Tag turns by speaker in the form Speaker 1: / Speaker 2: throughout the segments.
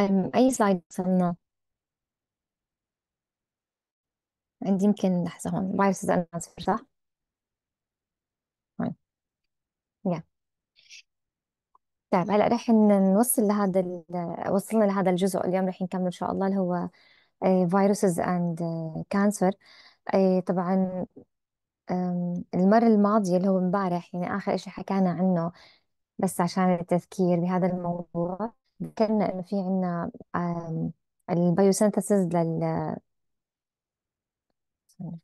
Speaker 1: أم، أي سلايد وصلنا عندي يمكن لحظة هون بعرف إذا أنا صفر صح؟ طيب. طيب هلا رح نوصل لهذا ال... وصلنا لهذا الجزء اليوم رح نكمل إن شاء الله اللي هو فيروسز أند كانسر طبعا المرة الماضية اللي هو امبارح يعني آخر إشي حكينا عنه بس عشان التذكير بهذا الموضوع ذكرنا انه في عندنا البيوسينثيسز لل لل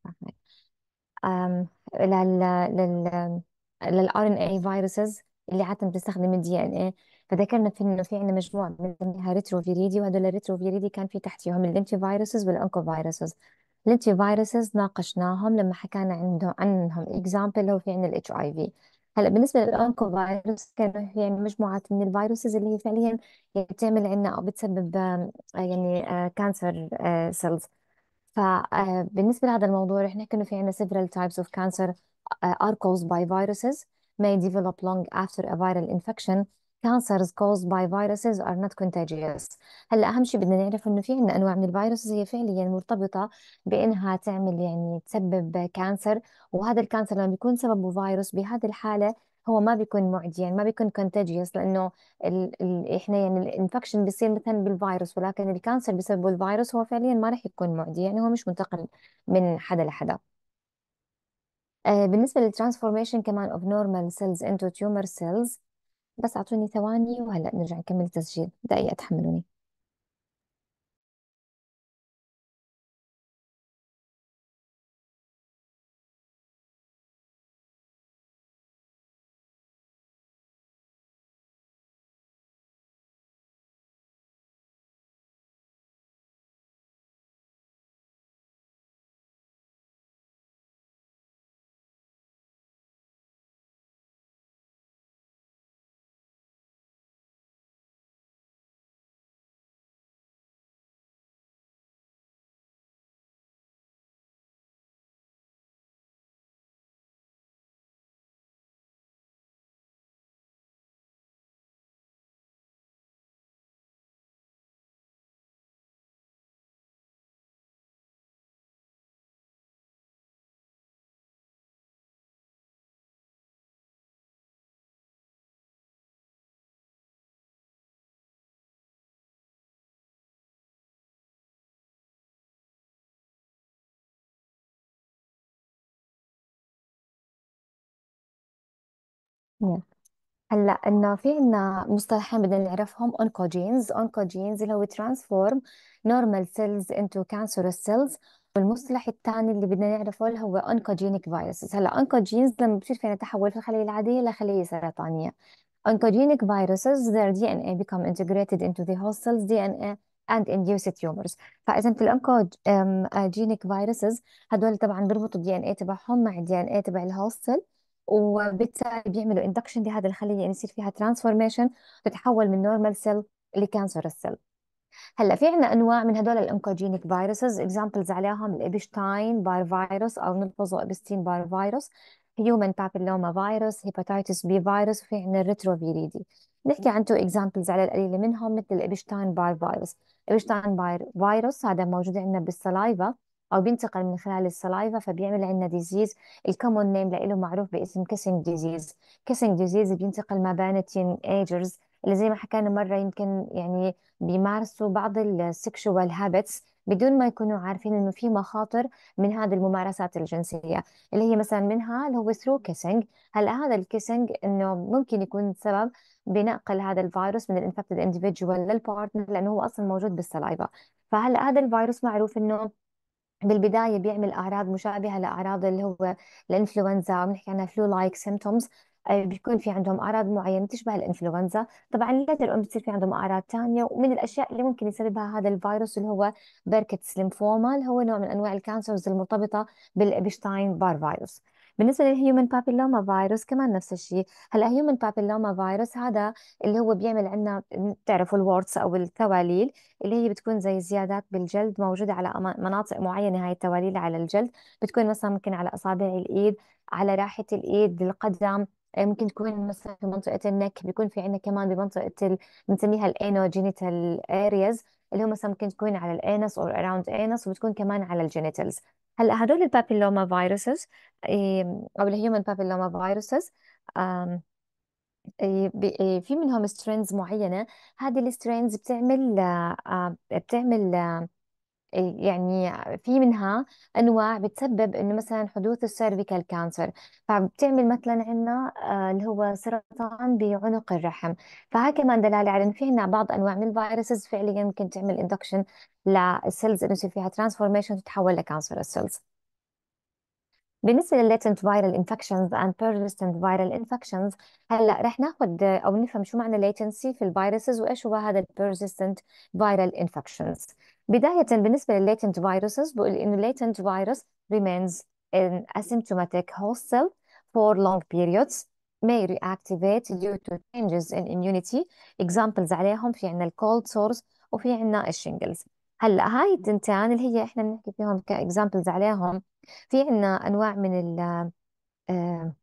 Speaker 1: لل للار ان اي فيروسز اللي عاده بتستخدم الدي ان اي فذكرنا في انه في عندنا مجموعه بنسميها فيريدي وهدول فيريدي كان في تحتيهم الانتي فيروسز والانكو فيروسز الانتي فيروسز ناقشناهم لما حكينا عندهم عنهم اكزامبل هو في عندنا الاتش اي في هلا بالنسبه للانكو فيروس كانوا هي يعني مجموعه من الفيروسز اللي هي فعليا يعني بتعمل عنا او بتسبب آه، يعني كانسر سيلز فبالنسبه لهذا الموضوع احنا كنا انه في عنا several types of cancer آه، are caused by viruses may develop long after a viral infection cancers caused by viruses are not contagious هلا اهم شيء بدنا نعرف انه في عندنا انواع من الفيروس هي فعليا مرتبطه بانها تعمل يعني تسبب كانسر وهذا الكانسر لما بيكون سببه فيروس بهذه الحاله هو ما بيكون معدي يعني ما بيكون contagious لانه الـ الـ احنا يعني الانفكشن بيصير مثلا بالفيروس ولكن الكانسر بسببه الفيروس هو فعليا ما راح يكون معدي يعني هو مش منتقل من حدا لحدا آه، بالنسبه للترانسفورميشن كمان of normal cells into tumor cells بس اعطوني ثواني وهلا نرجع نكمل التسجيل دقيقة تحملوني هلا انه في عنا مصطلحين بدنا نعرفهم اونكوجينز اونكوجينز اللي هو ترانسفورم نورمال سيلز انتو كانسرous سيلز والمصطلح الثاني اللي بدنا نعرفه اللي هو اونكوجينيك فيروسز هلا اونكوجينز لما بصير فينا تحول في الخلية العادية لخلية سرطانية oncogenic viruses their DNA become integrated into the host cell's DNA and induce tumors فاذا في الاونكوجينيك آه، viruses هدول طبعا بيربطوا الدي ان اي تبعهم مع الدي ان اي تبع الهوست وبالتالي بيعملوا اندكشن لهذه الخليه يعني يصير فيها ترانسفورميشن تتحول من نورمال سيل لكانسر السيل هلا في عنا انواع من هدول الانكوجينيك فيروسز اكزامبلز عليهم الابشتاين بار فيروس او نلفظه ابستين بار فيروس هيومن بابيلوما فيروس هيباتيتس بي فيروس وفي عنا الريتروفيريدي نحكي عن تو اكزامبلز على القليله منهم مثل الابشتاين بار فيروس الابشتاين بار فيروس هذا موجود عندنا بالسلايفا او بينتقل من خلال السلايفا فبيعمل عندنا ديزيز الكومون نيم له معروف باسم كيسنج ديزيز كيسنج ديزيز بينتقل ما بين التين ايجرز اللي زي ما حكينا مرة يمكن يعني بيمارسوا بعض السكشوال هابتس بدون ما يكونوا عارفين انه في مخاطر من هذه الممارسات الجنسية اللي هي مثلا منها اللي هو ثرو كيسنج هلا هذا الكيسنج انه ممكن يكون سبب بنقل هذا الفيروس من الانفكتد اندفجوال للبارتنر لانه هو اصلا موجود بالسلايفا فهلا هذا الفيروس معروف انه بالبداية بيعمل أعراض مشابهة لأعراض اللي هو الإنفلونزا بنحكي عنها فلو لايك سيمتومز بيكون في عندهم أعراض معينة تشبه الإنفلونزا طبعا لدى الأم بتصير في عندهم أعراض تانية ومن الأشياء اللي ممكن يسببها هذا الفيروس اللي هو بيركتس ليمفوما اللي هو نوع من أنواع الكانسرز المرتبطة بالإبشتاين بار فيروس بالنسبه للهيومن بابيلوما فيروس كمان نفس الشيء هلا هيومن بابيلوما فيروس هذا اللي هو بيعمل عندنا بتعرفوا الورتس او التواليل اللي هي بتكون زي زيادات بالجلد موجوده على مناطق معينه هاي التواليل على الجلد بتكون مثلا ممكن على اصابع الايد على راحه الايد القدم آه، ممكن تكون مثلا في منطقة النك بيكون في عندنا كمان بمنطقة بنسميها الانوجينيتال ارياز اللي هو مثلا ممكن تكون على الانس او اراوند انس وبتكون كمان على الجينيتالز هلا هدول البابيلوما فيروسز او الهيومن بابيلوما فيروسز في منهم سترينز معينة هذه السترينز بتعمل آه، آه، بتعمل آه، يعني في منها انواع بتسبب انه مثلا حدوث السيرفيكال كانسر فبتعمل مثلا عندنا آه، اللي هو سرطان بعنق الرحم فها كمان دلاله على انه في عندنا بعض انواع من الفيروسز فعليا ممكن تعمل اندكشن للسيلز انه يصير فيها ترانسفورميشن تتحول لكانسر السيلز بالنسبة للليتنت فايرال انفكشنز اند بيرسيستنت فايرال انفكشنز هلا رح ناخذ او نفهم شو معنى لاتنسي في الفيروسز وايش هو هذا البيرسيستنت فايرال انفكشنز بداية بالنسبة للليتنت فيروسز بقول إنه الليتنت فيروس remains in asymptomatic host cell for long periods may reactivate due to changes in immunity examples عليهم في عنا الكولد سورس وفي عنا الشنجلز هلا هاي التنتان اللي هي احنا بنحكي فيهم كاكزامبلز عليهم في عنا انواع من ال آه،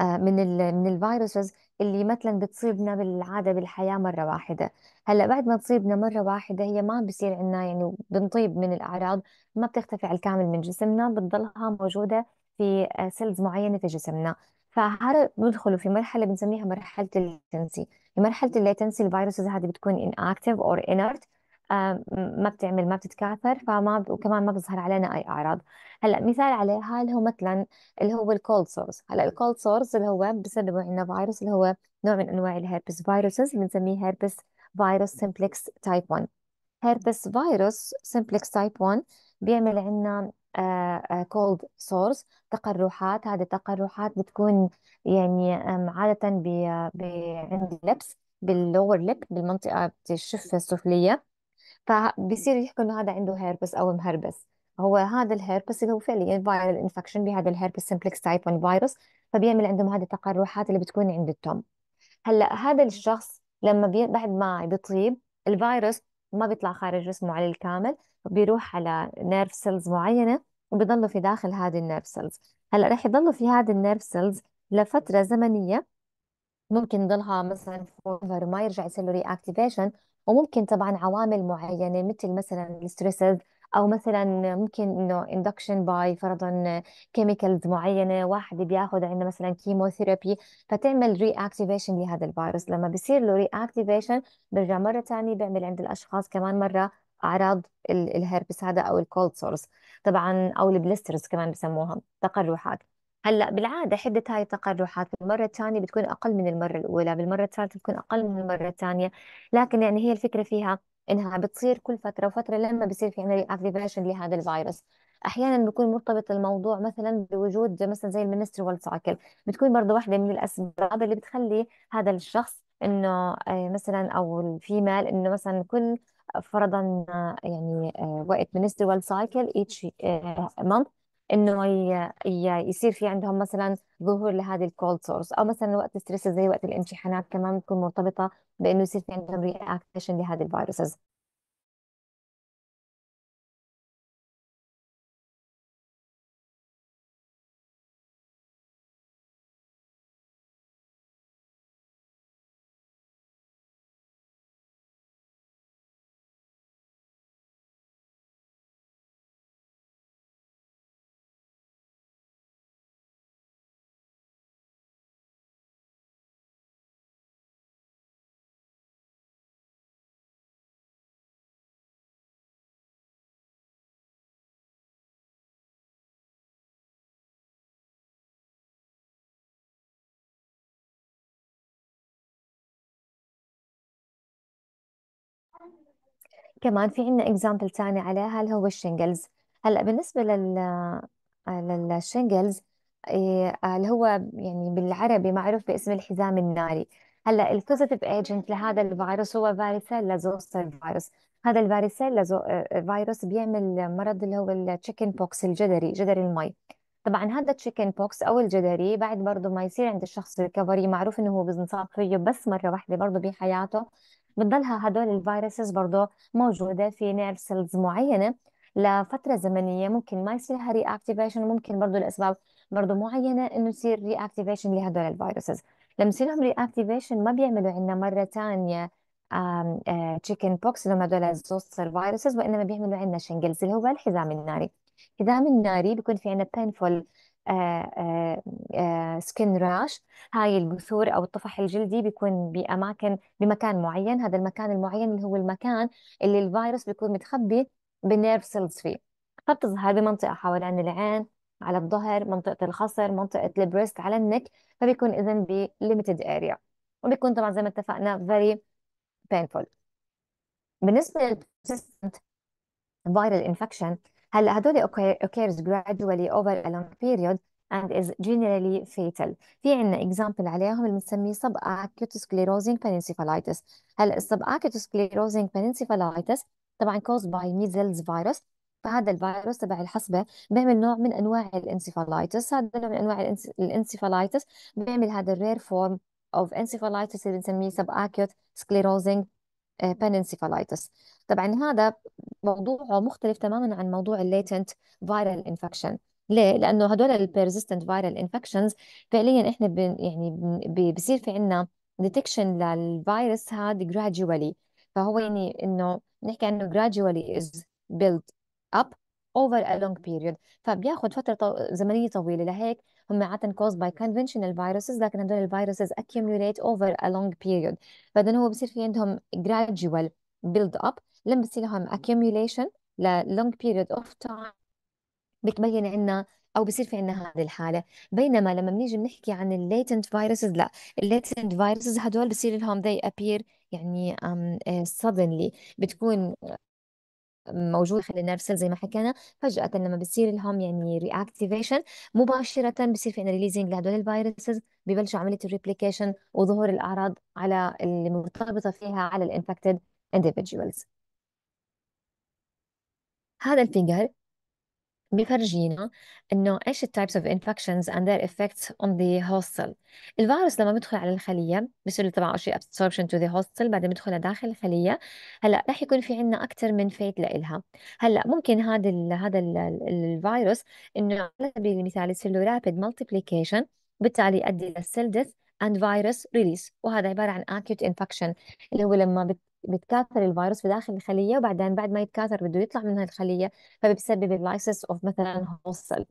Speaker 1: آه، من ال من الفيروسز اللي مثلا بتصيبنا بالعادة بالحياة مرة واحدة هلا بعد ما تصيبنا مرة واحدة هي ما بصير عنا يعني بنطيب من الأعراض ما بتختفي على الكامل من جسمنا بتضلها موجودة في سيلز آه، معينة في جسمنا فهذا بندخلوا في مرحلة بنسميها مرحلة الليتنسي في مرحلة الليتنسي الفيروسز هذه بتكون inactive اور انرت آه، ما بتعمل ما بتتكاثر فما وكمان ما بظهر علينا اي اعراض هلا مثال عليها اللي هو مثلا اللي هو الكولد سورس هلا الكولد سورس اللي هو بسببه عندنا فيروس اللي هو نوع من انواع الهيربس فيروسز بنسميه هيربس فيروس سمبلكس تايب 1 هيربس فيروس سمبلكس تايب 1 بيعمل عندنا كولد آه، سورس آه، تقرحات هذه التقرحات بتكون يعني عادة ب, ب... عند اللبس باللور ليب بالمنطقة الشفة السفلية فبصير يحكوا انه هذا عنده هيربس او مهربس هو هذا الهيربس اللي هو فعليا فايرال انفكشن بهذا الهيربس سمبلكس تايب 1 فيروس فبيعمل عندهم هذه التقرحات اللي بتكون عند التم هلا هذا الشخص لما بي... بعد ما بيطيب الفيروس ما بيطلع خارج جسمه على الكامل بيروح على نيرف سيلز معينه وبيضلوا في داخل هذه النيرف سيلز هلا رح يضلوا في هذه النيرف سيلز لفتره زمنيه ممكن يضلها مثلا فور ما يرجع يصير له ري اكتيفيشن وممكن طبعا عوامل معينة مثل مثلا الستريسز أو مثلا ممكن إنه اندكشن باي فرضا كيميكلز معينة واحد بياخذ عندنا مثلا كيموثيرابي فتعمل ري اكتيفيشن لهذا الفيروس لما بصير له ري اكتيفيشن برجع مرة ثانيه بيعمل عند الأشخاص كمان مرة أعراض الهيربس الهربس هذا أو الكولد سورس طبعا أو البلسترز كمان بسموها تقرحات هلا بالعاده حده هاي التقرحات بالمره الثانيه بتكون اقل من المره الاولى بالمره الثالثه بتكون اقل من المره الثانيه لكن يعني هي الفكره فيها انها بتصير كل فتره وفتره لما بصير في عندنا اكتيفيشن لهذا الفيروس احيانا بيكون مرتبط الموضوع مثلا بوجود مثلا زي المنسترول سايكل بتكون برضه واحده من الاسباب اللي بتخلي هذا الشخص انه آه، مثلا او الفيمال انه مثلا كل فرضا آه، يعني آه، وقت منسترول سايكل ايتش مانث انه يصير في عندهم مثلا ظهور لهذه الكولد سورس او مثلا وقت ستريس زي وقت الامتحانات كمان بتكون مرتبطه بانه يصير في عندهم رياكشن لهذه الفيروسز كمان في عندنا اكزامبل تاني عليها اللي هو الشنجلز هلا بالنسبة لل للشنجلز إيه، اللي هو يعني بالعربي معروف باسم الحزام الناري هلا الكوزيتيف ايجنت لهذا الفيروس هو فاريسيلا زوستر فيروس هذا الفاريسيلا زو... فيروس بيعمل مرض اللي هو التشيكن بوكس الجدري جدري المي طبعا هذا التشيكن بوكس او الجدري بعد برضه ما يصير عند الشخص ريكفري معروف انه هو بينصاب فيه بس مره واحده برضه بحياته بتضلها هدول الفيروسز برضه موجودة في نيرف سيلز معينة لفترة زمنية ممكن ما يصير لها رياكتيفيشن وممكن برضه لأسباب برضه معينة إنه يصير رياكتيفيشن لهدول الفيروسز لما يصير لهم رياكتيفيشن ما بيعملوا عندنا مرة ثانية تشيكن بوكس اللي هم هدول الزوستر فيروسز وإنما بيعملوا عندنا شنجلز اللي هو الحزام الناري الحزام الناري بيكون في عندنا painful سكن آه، راش آه، آه، هاي البثور او الطفح الجلدي بيكون باماكن بمكان معين هذا المكان المعين اللي هو المكان اللي الفيروس بيكون متخبي بالنيرف سيلز فيه فبتظهر بمنطقه حوالين العين على الظهر منطقه الخصر منطقه البريست على النك فبيكون اذا بليمتد اريا وبيكون طبعا زي ما اتفقنا فيري painful بالنسبه للبريسنت viral انفكشن هلا هدول occurs gradually over a long period and is generally fatal في عندنا example عليهم اللي بنسميه subacute sclerosing meningitis هلا sub acute sclerosing meningitis طبعا caused by measles virus فهذا الفيروس تبع الحصبه بيعمل نوع من انواع الانسيفالايتس هذا نوع من انواع الانسيفالايتس بيعمل هذا الرير فورم of encephalitis اللي بنسميه subacute sclerosing باننسيفالايتس آه، طبعا هذا موضوعه مختلف تماما عن موضوع الليتنت فايرال انفكشن ليه؟ لأنه هدول البيرزستنت فايرال انفكشنز فعليا احنا بن يعني بن بصير في عندنا ديتكشن للفيروس هذا gradually فهو يعني انه نحكي عنه gradually is built up over a long period فبياخذ فترة طو... زمنية طويلة لهيك هم عادة caused by conventional viruses لكن هدول الفيروسز accumulate over a long period بعدين هو بصير في عندهم gradual build up لما بصير لهم accumulation ل long period of time بتبين عنا او بصير في عندنا هذه الحاله بينما لما بنيجي بنحكي عن latent viruses لا latent viruses هدول بصير لهم they appear يعني um, uh, suddenly بتكون موجود داخل النيرف سيل زي ما حكينا فجأة لما بصير لهم يعني رياكتيفيشن مباشرة بصير في ان ريليزنج لهدول الفيروسز ببلشوا عملية الريبليكيشن وظهور الأعراض على اللي مرتبطة فيها على الانفكتد individuals هذا الفينجر بفرجينا انه ايش التايبس اوف اند ذير افكتس اون ذا هوست سيل الفيروس لما بيدخل على الخليه بصير طبعا شيء تو ذا هوست سيل بعدين بيدخل لداخل الخليه هلا رح يكون في عندنا اكثر من فيت لإلها هلا ممكن هذا هذا الفيروس انه على سبيل المثال يصير له رابيد مالتيبليكيشن وبالتالي يؤدي للسيل ديث اند فيروس ريليس وهذا عباره عن acute انفكشن اللي هو لما بتكاثر الفيروس في داخل الخليه وبعدين بعد ما يتكاثر بده يطلع من الخليه فبسبب اللايسس اوف مثلا هوستل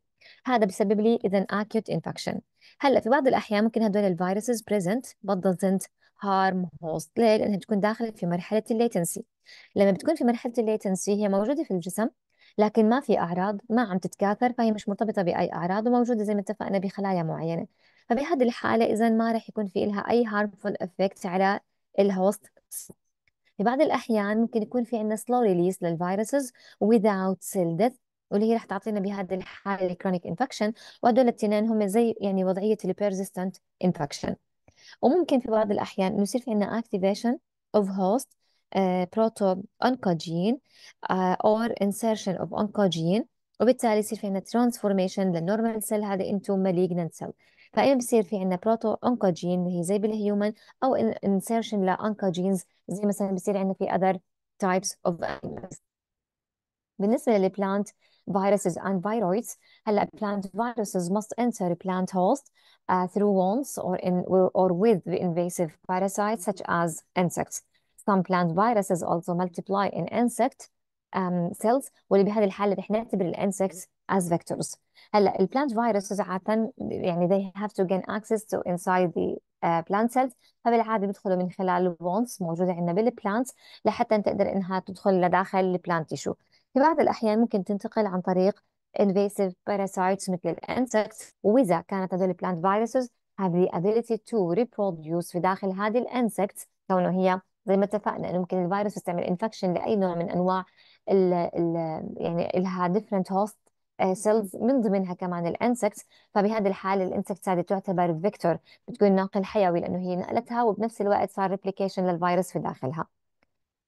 Speaker 1: هذا بسبب لي اذا اكيوت انفكشن هلا في بعض الاحيان ممكن هدول الفيروسز بريزنت but دزنت هارم هوست ليه لانها تكون داخله في مرحله الليتنسي لما بتكون في مرحله الليتنسي هي موجوده في الجسم لكن ما في اعراض ما عم تتكاثر فهي مش مرتبطه باي اعراض وموجوده زي ما اتفقنا بخلايا معينه فبهذه الحاله اذا ما راح يكون في لها اي هارمفول افكت على الهوست في بعض الأحيان ممكن يكون في عندنا slow release للفيروسز without cell death واللي هي رح تعطينا بهذه الحالة الكرونيك انفكشن وهدول التنين هم زي يعني وضعية البيرزيستنت انفكشن وممكن في بعض الأحيان إنه يصير في عندنا activation of host بروتو proto اور انسرشن اوف insertion وبالتالي يصير في عندنا ترانسفورميشن للنورمال سيل هذا انتو malignant سيل فإذا بصير في عندنا بروتو أونكوجين اللي هي زي بالهيومن أو انسيرشن لأنكوجينز زي مثلا بصير عندنا في other types of animals بالنسبة للبلانت viruses and viroids هلا plant viruses must enter plant host uh, through wounds or in or with the invasive parasites such as insects. Some plant viruses also multiply in insect um, cells واللي بهذه الحالة رح نعتبر الانسكتس as vectors هلا البلانت فيروسز عاده يعني they have to gain access to inside the uh, plant cells فبالعاده بيدخلوا من خلال wounds موجوده عندنا plants لحتى تقدر انها تدخل لداخل البلانت تيشو في بعض الاحيان ممكن تنتقل عن طريق invasive parasites مثل الانسكتس واذا كانت هذول البلانت فيروسز have the ability to reproduce في داخل هذه الانسكتس كونه هي زي ما اتفقنا انه ممكن الفيروس يستعمل انفكشن لاي نوع من انواع ال ال يعني لها different host سيلز آه، من ضمنها كمان الانسكت فبهذه الحاله الانسكت هذه تعتبر فيكتور بتكون ناقل حيوي لانه هي نقلتها وبنفس الوقت صار ريبليكيشن للفيروس في داخلها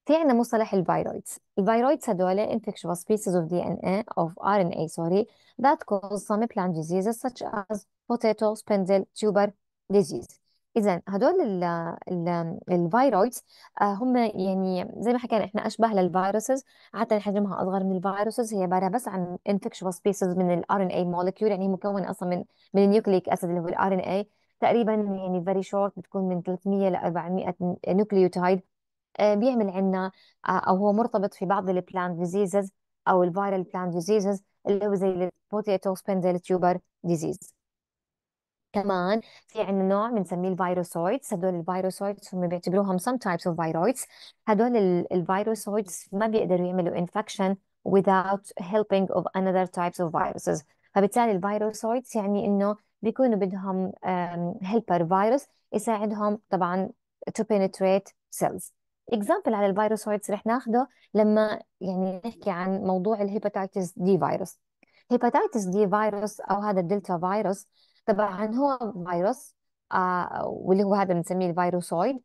Speaker 1: في عندنا مصطلح الفيرويدز الفيرويدز هدول infectious species of DNA of RNA sorry that cause some plant diseases such as potato, spindle, tuber disease اذا هدول الفيرويدز آه، هم يعني زي ما حكينا احنا اشبه للفيروسز حتى حجمها اصغر من الفيروسز هي عباره بس عن infectious سبيسز من الار ان اي مولكيول يعني مكونه اصلا من من النيوكليك اسيد اللي هو الار ان اي تقريبا يعني فيري شورت بتكون من 300 ل 400 نوكليوتايد بيعمل عندنا آه، او هو مرتبط في بعض البلانت ديزيزز او الفيرال بلانت ديزيزز اللي هو زي البوتيتو سبندل تيوبر ديزيز كمان في عندنا نوع بنسميه الفيروسويدز هدول الفيروسويدز هم بيعتبروهم some types of viroids هدول الفيروسويدز ما بيقدروا يعملوا infection without helping of another types of viruses فبالتالي الفيروسويدز يعني انه بيكونوا بدهم هيلبر فيروس يساعدهم طبعا to penetrate cells اكزامبل على الفيروسويدز رح ناخده لما يعني نحكي عن موضوع الهيباتيتس دي فيروس هيباتيتس دي فيروس او هذا الدلتا فيروس طبعا هو فيروس آه، واللي هو هذا بنسميه الفيروسويد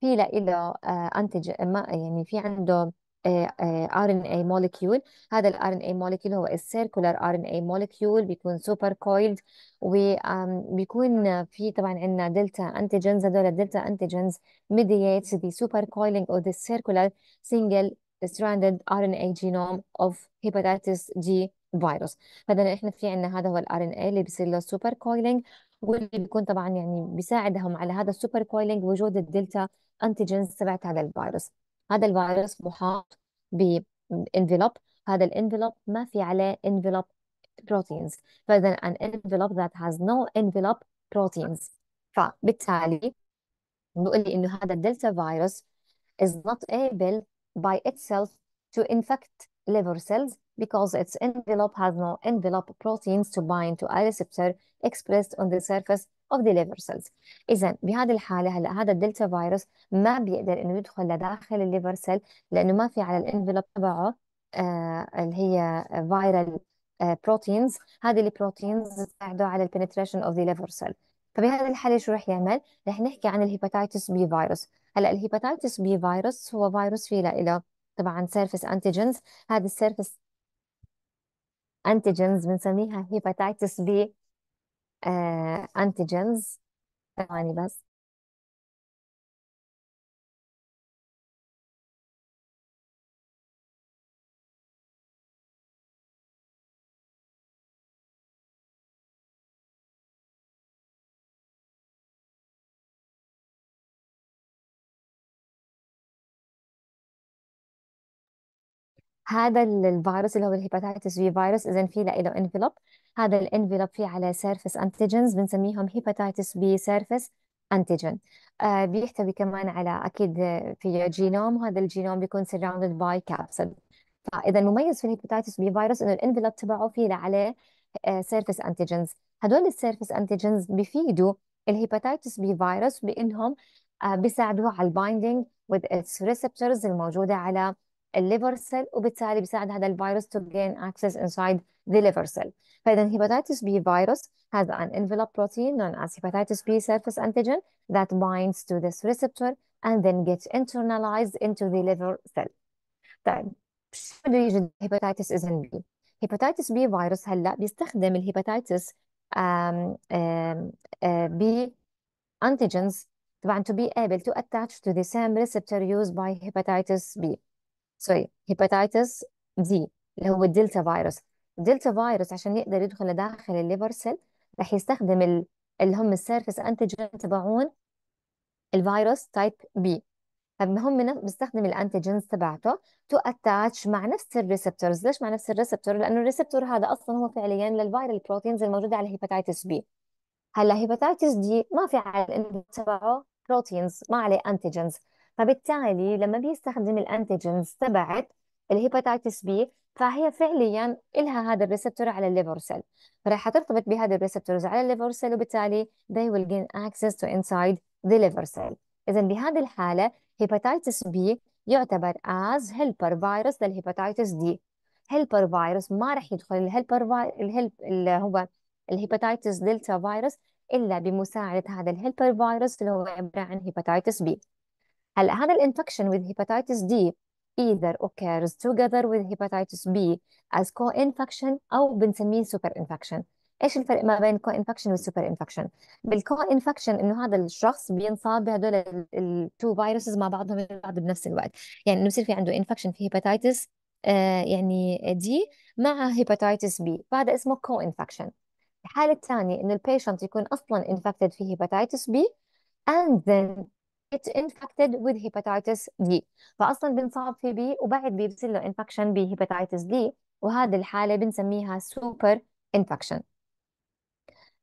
Speaker 1: في له آه، انتج يعني في عنده آه، ار ان اي مولكيول هذا الار ان اي مولكيول هو السيركولار ار ان اي مولكيول إيه بيكون سوبر كويلد وبيكون في طبعا عندنا دلتا انتيجنز هذول الدلتا انتيجنز ميدييتس ذا سوبر كويلينج او ذا سيركولار سنجل the stranded RNA genome of hepatitis G virus فاذا احنا في عندنا هذا هو الار ان اي اللي بيصير له سوبر كويلنج واللي بيكون طبعا يعني بيساعدهم على هذا السوبر كويلنج وجود الدلتا انتيجنز تبعت هذا الفيروس هذا الفيروس محاط بانفلوب هذا الانفلوب ما في عليه انفلوب proteins فاذا an envelope that has no envelope proteins فبالتالي بيقول لي انه هذا الدلتا فيروس is not able by itself to infect liver cells because its envelope has no envelope proteins to bind to a receptor expressed on the surface of the liver cells. إذا بهذه الحالة هلا هذا الدلتا فيروس ما بيقدر إنه يدخل لداخل الليفر سيل لأنه ما في على الانفلوب تبعه آه اللي هي فيرال آه، بروتينز هذه البروتينز بتساعده على البنتريشن اوف ذا ليفر سيل فبهذه الحالة شو رح يعمل؟ رح نحكي عن الهيباتيتس بي فيروس هلا الهيباتيتس بي فيروس هو فيروس في له طبعا سيرفس انتيجنز هذه السيرفس انتيجنز بنسميها هيباتيتس بي انتيجنز ثواني بس هذا الفيروس اللي هو الهيباتيتس بي فيروس اذا في له انفلوب هذا الانفلوب فيه على سيرفس انتيجنز بنسميهم هيباتيتس بي سيرفس انتيجن بيحتوي كمان على اكيد فيه جينوم وهذا الجينوم بيكون سراوندد باي كابسيد فاذا المميز في الهيباتيتس بي فيروس انه الانفلوب تبعه فيه عليه سيرفس آه، انتيجنز هدول السيرفس انتيجنز بيفيدوا الهيباتيتس بي فيروس بانهم آه، بيساعدوه على البايندينج with its receptors الموجوده على الليفر سيل وبالتالي بيساعد هذا الفيروس to gain access inside the liver cell فإذا hepatitis B virus has an envelope protein known as hepatitis B surface antigen that binds to this receptor and then gets internalized into the liver cell طيب شو بده يجي hepatitis is in B hepatitis B virus هلا بيستخدم hepatitis B antigens to be able to attach to the same receptor used by hepatitis B سوري هيباتيتس دي اللي هو الدلتا فيروس الدلتا فيروس عشان يقدر يدخل لداخل الليفر سيل راح يستخدم اللي هم السيرفس انتيجين تبعون الفيروس تايب بي فهم بيستخدم الانتيجينز تبعته تو اتاتش مع نفس الريسبتورز ليش مع نفس الريسبتور لانه الريسبتور هذا اصلا هو فعليا للفيرال بروتينز الموجوده على الهيباتيتس بي هلا هيباتيتس دي ما في على تبعه بروتينز ما عليه انتيجينز فبالتالي لما بيستخدم الانتيجنز تبعت الهيباتيتس بي فهي فعليا إلها هذا الريسبتور على الليفر سيل فراح ترتبط بهذا الريسبتورز على الليفر سيل وبالتالي they will gain access to inside the liver cell إذا بهذه الحالة هيباتيتس بي يعتبر as helper virus للهيباتيتس دي helper virus ما راح يدخل الهيلبر الهيلب اللي هو الهيباتيتس دلتا فيروس إلا بمساعدة هذا الهيلبر فيروس اللي هو عبارة عن هيباتيتس بي هلا هذا الانفكشن with hepatitis D either occurs together with hepatitis B as co-infection أو بنسميه super infection ايش الفرق ما بين co-infection والسوبر infection بالco-infection انه هذا الشخص بينصاب بهدول التو فيروسز مع بعضهم البعض بنفس الوقت يعني انه بصير في عنده infection في hepatitis آه يعني دي مع hepatitis B فهذا اسمه co-infection الحالة الثانية انه البيشنت يكون اصلا infected في hepatitis B and then infected with hepatitis D فأصلا بنصاب في بي وبعد بيصير له infection بهيباتيتس دي وهذه الحالة بنسميها super infection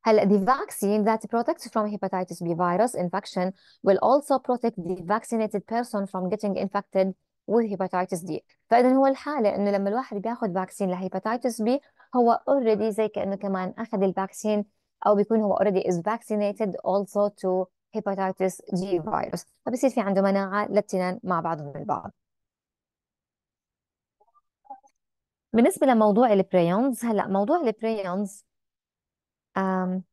Speaker 1: هلا the vaccine that protects from hepatitis B virus infection will also protect the vaccinated person from getting infected with hepatitis D فإذا هو الحالة إنه لما الواحد بياخذ فاكسين لهيباتيتس B هو already زي كأنه كمان أخذ الفاكسين أو بيكون هو already is vaccinated also to هيباتيتس جي فيروس فبصير في عنده مناعة للتنين مع بعضهم البعض بالنسبة لموضوع البريونز هلا موضوع البريونز أم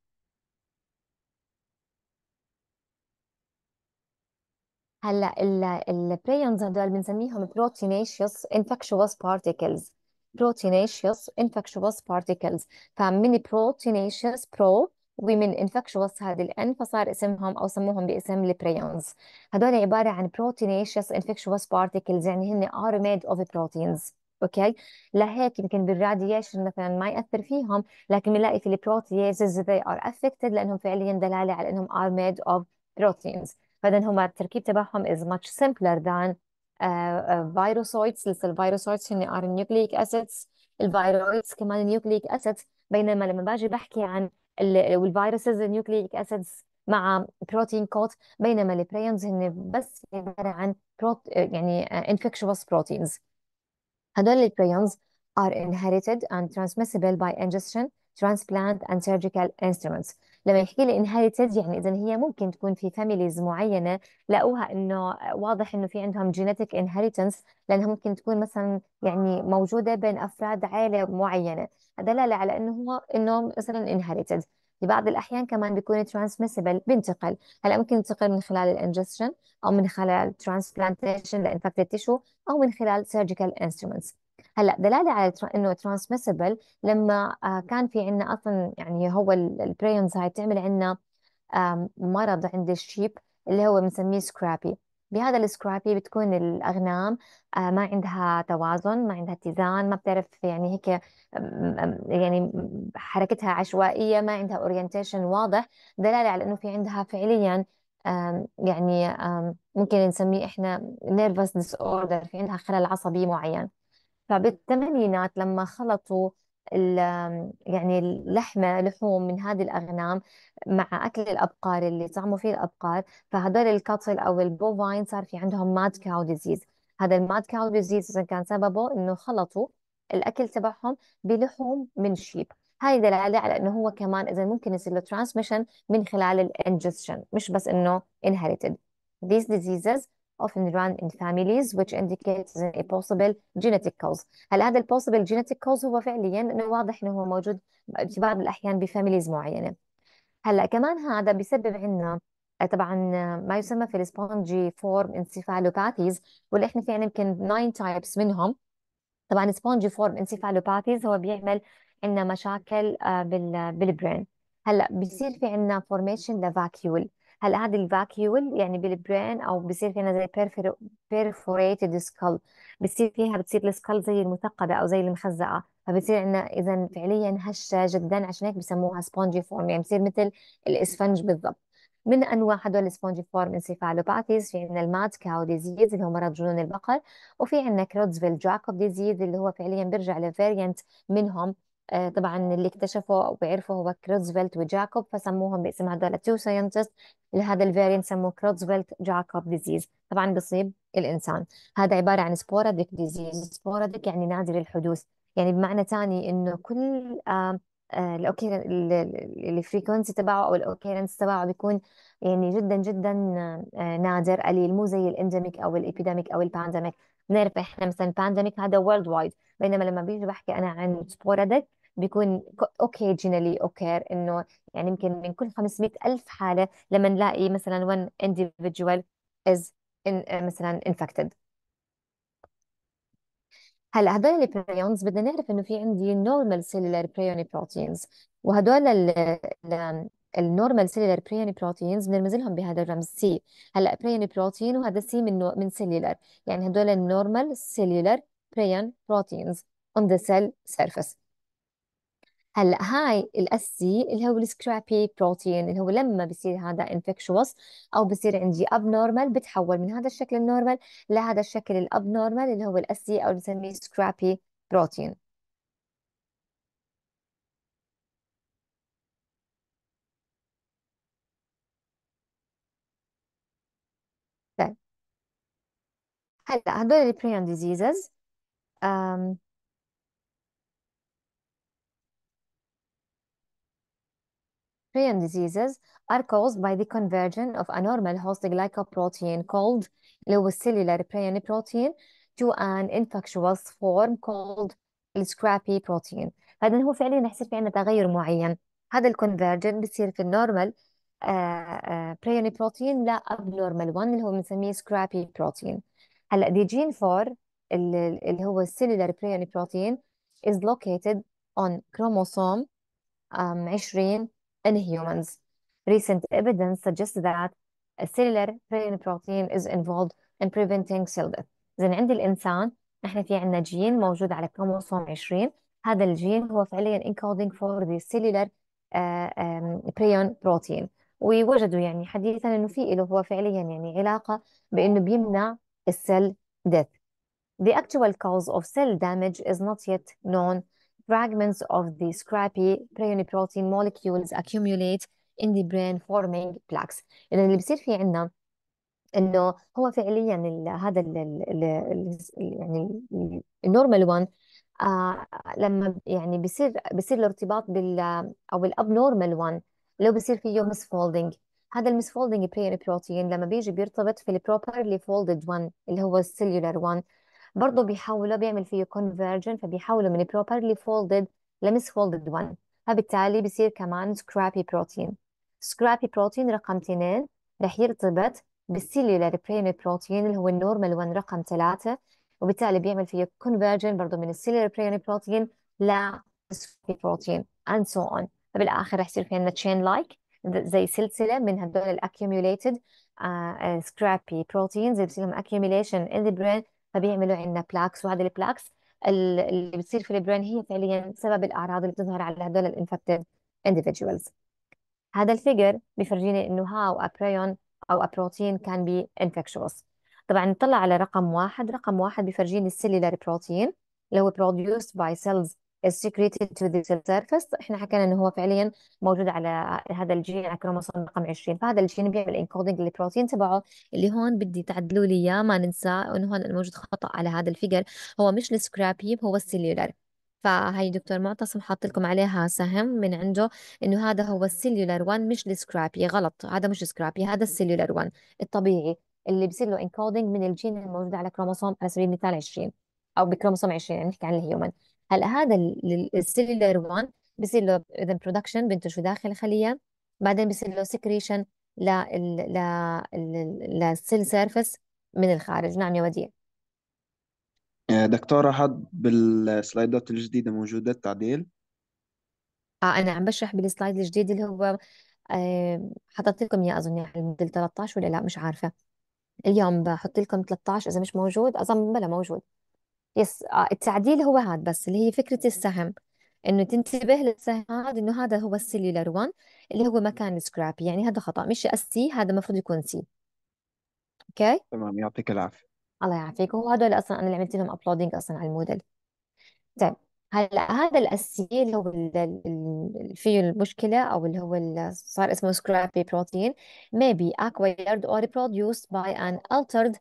Speaker 1: هلا البريونز هدول بنسميهم بروتينيشيوس انفكشوس بارتيكلز بروتينيشيوس انفكشوس بارتيكلز فمن بروتينيشيوس برو ومن انفكشوس هذه الان فصار اسمهم او سموهم باسم البريونز هذول عباره عن بروتينيشس انفكشوس بارتيكلز يعني هن ار ميد اوف بروتينز اوكي لهيك يمكن بالراديشن مثلا ما ياثر فيهم لكن بنلاقي في البروتيازز they ار افكتد لانهم فعليا دلاله على انهم ار ميد اوف بروتينز فاذا هم التركيب تبعهم از ماتش سمبلر ذان فيروسويدز لسه الفيروسويدز هن ار نيوكليك اسيدز الفيروس كمان نيوكليك اسيدز بينما لما باجي بحكي عن والفيروسز النيوكليك اسيدز مع بروتين كوت بينما البريونز هن بس عباره عن بروت يعني انفكشوس بروتينز هدول البريونز are inherited and transmissible by ingestion, transplant and surgical instruments لما يحكي لي inherited يعني إذا هي ممكن تكون في فاميليز معينة لقوها إنه واضح إنه في عندهم جينيتك انهيرتنس لأنها ممكن تكون مثلا يعني موجودة بين أفراد عائلة معينة دلالة على إنه هو إنه مثلا انهيرتد في بعض الأحيان كمان بيكون ترانسميسبل بينتقل هلا ممكن ينتقل من خلال الانجستشن أو من خلال ترانسبلانتيشن لانفكتد تشو أو من خلال سيرجيكال انسترومنتس هلا دلاله على انه ترانسميسبل لما آه، كان في عندنا اصلا يعني هو البريونز هاي تعمل عندنا مرض عند الشيب اللي هو بنسميه سكرابي بهذا السكرابي بتكون الأغنام آه، ما عندها توازن ما عندها اتزان ما بتعرف يعني هيك يعني حركتها عشوائية ما عندها اورينتيشن واضح دلالة على إنه في عندها فعليا يعني ممكن نسميه إحنا نيرفس ديس اوردر في عندها خلل عصبي معين فبالثمانينات لما خلطوا ال- يعني اللحمة لحوم من هذه الأغنام مع أكل الأبقار اللي طعموا فيه الأبقار فهدول الكاتل أو البوفاين صار في عندهم ماد كاو ديزيز هذا الماد كاو ديزيز كان سببه إنه خلطوا الأكل تبعهم بلحوم من شيب هاي دلالة على إنه هو كمان إذا ممكن يصير له ترانسميشن من خلال الانجستشن مش بس إنه inherited these diseases often run in families which indicates a possible genetic cause هل هذا ال possible genetic cause هو فعليا انه واضح انه هو موجود في بعض الاحيان بفاميليز معينه هلا كمان هذا بيسبب عندنا طبعا ما يسمى في السبونجي فورم انسيفالوباثيز واللي احنا في عندنا يمكن 9 تايبس منهم طبعا سبونجي فورم انسيفالوباثيز هو بيعمل عندنا مشاكل آه، بالبرين هلا بصير في عندنا فورميشن لفاكيول هل قاعد الفاكيول يعني بالبرين او بصير فينا زي بيرفوريتد سكال بصير فيها بتصير السكال زي المثقبه او زي المخزقه فبصير عندنا اذا فعليا هشه جدا عشان هيك بسموها سبونجي فورم يعني بصير مثل الاسفنج بالضبط من انواع هدول السبونجي فورم انسيفالوباثيز في عندنا المات كاو ديزيز اللي هو مرض جنون البقر وفي عندنا كروتزفيل جاكوب ديزيز اللي هو فعليا بيرجع لفيرينت منهم آه، طبعا اللي اكتشفوا او هو كروزفلت وجاكوب فسموهم باسم هذول التو ساينتست لهذا الفيرين سموه كروزفلت جاكوب ديزيز طبعا بيصيب الانسان هذا عباره عن سبوراديك ديزيز سبوراديك يعني نادر الحدوث يعني بمعنى ثاني انه كل آه، آه، الاوكيرن الفريكونسي تبعه او الاوكيرنس تبعه بيكون يعني جدا جدا نادر قليل مو زي الانديميك او الابيديميك او البانديميك نعرف احنا مثلا بانديميك هذا وورلد وايد بينما لما بيجي بحكي انا عن سبورادك بيكون جينالي اوكير انه يعني يمكن من كل 500 الف حاله لما نلاقي مثلا وان individual از in, مثلا انفكتد هلا هدول البريونز بدنا نعرف انه في عندي نورمال سيلولار بريوني بروتينز وهدول النورمال سيلولار برياني بروتينز بنرمز لهم بهذا الرمز سي هلا برياني بروتين وهذا سي من نوع من سيلولار يعني هدول النورمال سيلولار بريان بروتينز اون ذا سيل سيرفيس هلا هاي الاس سي اللي هو السكرابي بروتين اللي هو لما بصير هذا انفكشوس او بصير عندي اب نورمال بتحول من هذا الشكل النورمال لهذا الشكل الاب نورمال اللي هو الاس سي او بنسميه سكرابي بروتين هلا هدول diseases um, prion diseases are caused by the conversion of a normal host glycoprotein called cellular prion protein to an infectious form called scrappy protein هذا هو فعليا رح يصير في عندنا تغير معين هذا conversion بصير في النورمال protein بروتين abnormal one اللي هو بنسميه scrappy protein. هلا دي جين 4 اللي اللي هو السيلولار بريون بروتين is located on chromosome um, 20 in humans. Recent evidence suggests that a cellular prion protein is involved in preventing cell death. إذا عند الإنسان نحن في عندنا جين موجود على كروموسوم 20 هذا الجين هو فعليا encoding for the cellular uh, um, prion protein ووجدوا يعني حديثا انه في له هو فعليا يعني علاقه بانه بيمنع is cell death. The actual cause of cell damage is not yet known. Fragments of the scrappy prioniprotein molecules accumulate in the brain forming plaques. إذا اللي بصير في عندنا إنه هو فعليا ال هذا ال ال ال يعني النورمال 1 آه لما يعني بصير بصير الارتباط بال أو الأب نورمال 1 لو بصير فيه مسفولدنج هذا المس المسفولدنج بروتين لما بيجي بيرتبط في البروبرلي فولدد 1 اللي هو السيلولار 1 برضه بيحوله بيعمل فيه كونفرجن فبيحوله من بروبرلي فولدد لمس فولدد 1 فبالتالي بصير كمان سكرابي بروتين سكرابي بروتين رقم 2 رح يرتبط بالسيلولار بروتين اللي هو النورمال 1 رقم 3 وبالتالي بيعمل فيه كونفرجن برضه من السيلولار بروتين ل بروتين اند سو اون فبالاخر رح يصير في عندنا تشين لايك زي سلسله من هدول الاكيوميوليتد سكرابي بروتينز اللي بصير لهم اكيوميليشن ان ذا برين فبيعملوا عندنا بلاكس وهذا البلاكس اللي بتصير في البرين هي فعليا سبب الاعراض اللي بتظهر على هدول الانفكتد individuals هذا الفيجر بفرجيني انه هاو ابريون او ابروتين كان بي infectious طبعا نطلع على رقم واحد رقم واحد بفرجيني السيلولار بروتين اللي هو produced by cells is secreted to the surface احنا حكينا انه هو فعليا موجود على هذا الجين على كروموسوم رقم 20 فهذا الجين بيعمل انكودنج للبروتين تبعه اللي هون بدي تعدلوا لي اياه ما ننسى انه هون الموجود خطا على هذا الفيجر هو مش السكراب هيب هو السيلولار فهي دكتور معتصم حاط لكم عليها سهم من عنده انه هذا هو السيلولار 1 مش السكرابي غلط هذا مش سكرابي هذا السيلولار 1 الطبيعي اللي بصير له انكودنج من الجين الموجود على كروموسوم على سبيل المثال 20 او بكروموسوم 20 يعني نحكي عن الهيومن هلا هذا السيلولر 1 بصير له اذا برودكشن بنتج داخل الخليه بعدين بصير له سكريشن لل لل للسيل سيرفيس من الخارج نعم يا وديع
Speaker 2: آه، دكتورة حد بالسلايدات الجديدة موجودة التعديل
Speaker 1: اه انا عم بشرح بالسلايد الجديد اللي هو آه، حطيت لكم اياه اظن يعني الموديل 13 ولا لا مش عارفة اليوم بحط لكم 13 اذا مش موجود اظن بلا موجود يس آه، التعديل هو هذا بس اللي هي فكرة السهم انه تنتبه للسهم هذا انه هذا هو السيلولر 1 اللي هو مكان سكراب يعني هذا خطأ مش اس تي هذا المفروض يكون سي اوكي
Speaker 2: تمام يعطيك العافية
Speaker 1: الله يعافيك هو هذول اصلا انا اللي عملت لهم ابلودنج اصلا على الموديل طيب هلا هذا الاسي اللي هو فيه المشكله او اللي هو صار اسمه سكرابي بروتين may be acquired or produced by an altered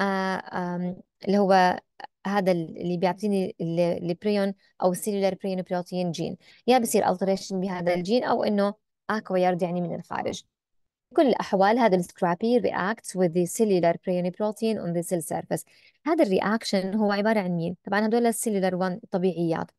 Speaker 1: uh, um, اللي هو هذا اللي بيعطيني البريون او السيلولار بريون بروتين جين يا بصير التريشن بهذا الجين او انه اكوايرد يعني من الخارج بكل الأحوال هذا السكرابي رياكت وذ the بريون بروتين اون ذا سيل سيرفيس هذا الرياكشن هو عبارة عن مين؟ طبعا هدول السيلولار 1 طبيعيات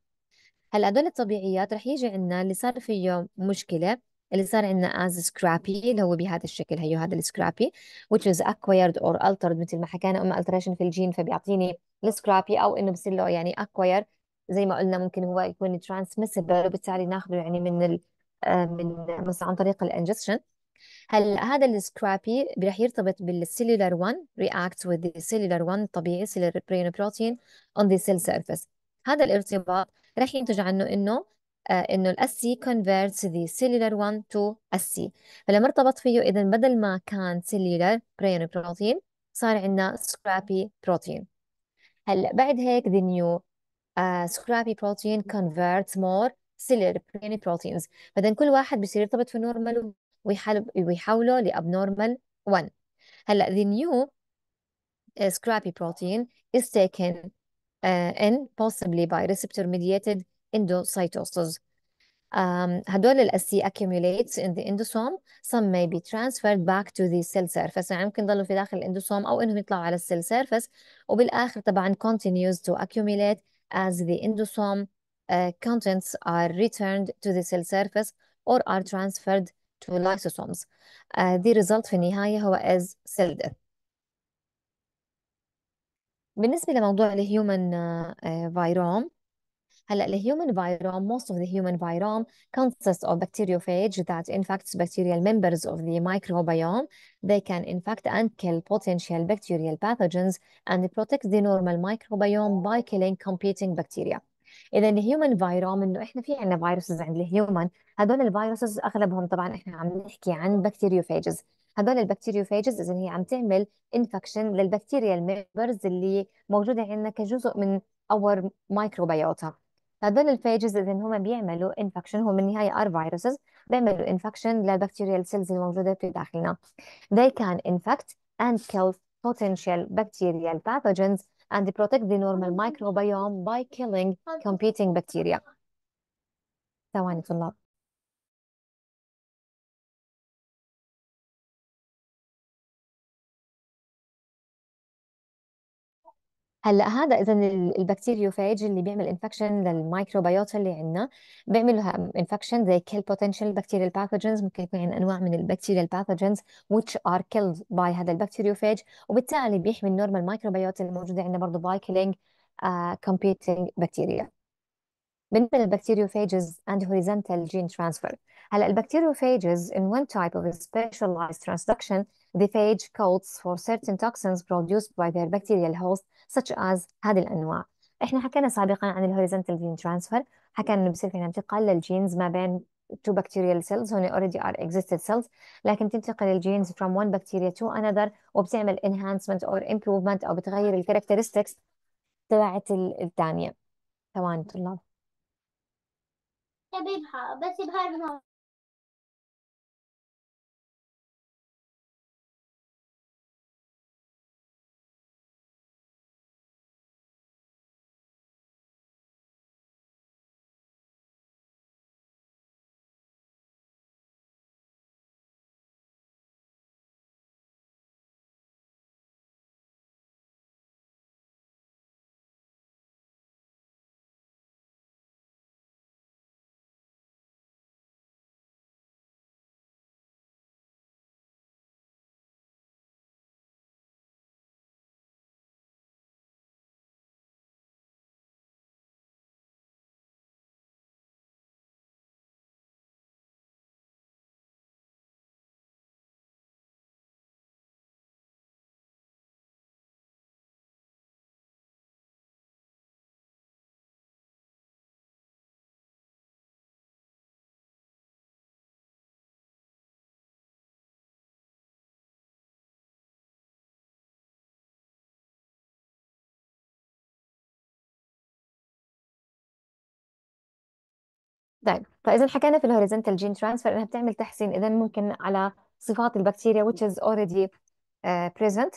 Speaker 1: هلا هدول الطبيعيات رح يجي عندنا اللي صار فيه مشكلة اللي صار عندنا as scrappy اللي هو بهذا الشكل هيو هذا السكرابي which is acquired or altered مثل ما حكينا اما alteration في الجين فبيعطيني السكرابي او انه بصير له يعني اكواير زي ما قلنا ممكن هو يكون ترانسميسبل وبالتالي ناخذه يعني من ال آه، من مثلا عن طريق الانجستشن هلا هذا السكرابي رح يرتبط بالسيلولار 1 رياكت with the cellular 1 الطبيعي cellular brain protein on the cell surface هذا الارتباط رح ينتج عنه انه آه، انه الاس سي converts the cellular 1 to SC فلما ارتبط فيه اذا بدل ما كان cellular brain protein صار عندنا scrappy protein هلا بعد هيك the new uh, scrappy protein converts more cellular proteins بعدين كل واحد بصير يرتبط في normal ويحوله abnormal one هلا the new uh, scrappy protein is taken uh, in possibly by receptor mediated endocytosis Um, هدول الأسي accumulates in the endosome some may be transferred back to the cell surface يعني ممكن يضلوا في داخل الاندوسوم أو إنهم يطلعوا على السيل surface وبالآخر طبعا continues to accumulate as the endosome uh, contents are returned to the cell surface or are transferred to lysosomes uh, the result في النهاية هو as cell death بالنسبة لموضوع الهيومن فيروم هلا الهيومن فيروم موست اوف ذا هيومن فيروم consists اوف bacteriophage ذات infects bacterial members اوف ذا microbiome they can infect and kill potential bacterial pathogens and protect the normal microbiome by killing competing bacteria اذا الهيومن فيروم انه احنا في عندنا فيروسز عند الهيومن هذول الفيروسز اغلبهم طبعا احنا عم نحكي عن بكتيريوفاجز هذول البكتيريوفاجز اذا هي عم تعمل انفكشن للبكتيريا الميمبرز اللي موجوده عندنا كجزء من اور مايكروبيوتا هدول الفيجز إذا هم بيعملوا انفكشن هم بالنهاية ار فيروسز بيعملوا انفكشن للبكتيريال سيلز الموجودة في داخلنا they can infect and kill potential bacterial pathogens and protect the normal microbiome by killing competing bacteria ثواني طلاب هلا هذا اذا البكتيريوفاج اللي بيعمل انفكشن للميكروبيوتا اللي عندنا لها انفكشن زي كيل بوتنشال بكتيريال باثوجنز ممكن يكون عندنا يعني انواع من البكتيريال باثوجنز which are killed by هذا البكتيريوفاج وبالتالي بيحمي النورمال مايكروبيوتا الموجوده عندنا برضه by killing كومبيتنج آه، competing bacteria بالنسبه للبكتيريوفاجز and horizontal gene transfer هلا البكتيريوفاجز in one type of specialized transduction the phage coats for certain toxins produced by their bacterial host such as هذه الانواع احنا حكينا سابقا عن الهوريزونتال جين ترانسفير حكينا انه بصير فينا انتقال للجينز ما بين two bacterial cells هن already are existed cells لكن تنتقل الجينز from one bacteria to another وبتعمل enhancement or improvement او بتغير الكاركترستكس تبعت الثانية ثواني طلاب
Speaker 2: طبيب بس بهرمون
Speaker 1: طيب فإذا حكينا في الهوريزونتال جين ترانسفير إنها بتعمل تحسين إذا ممكن على صفات البكتيريا which is already uh, present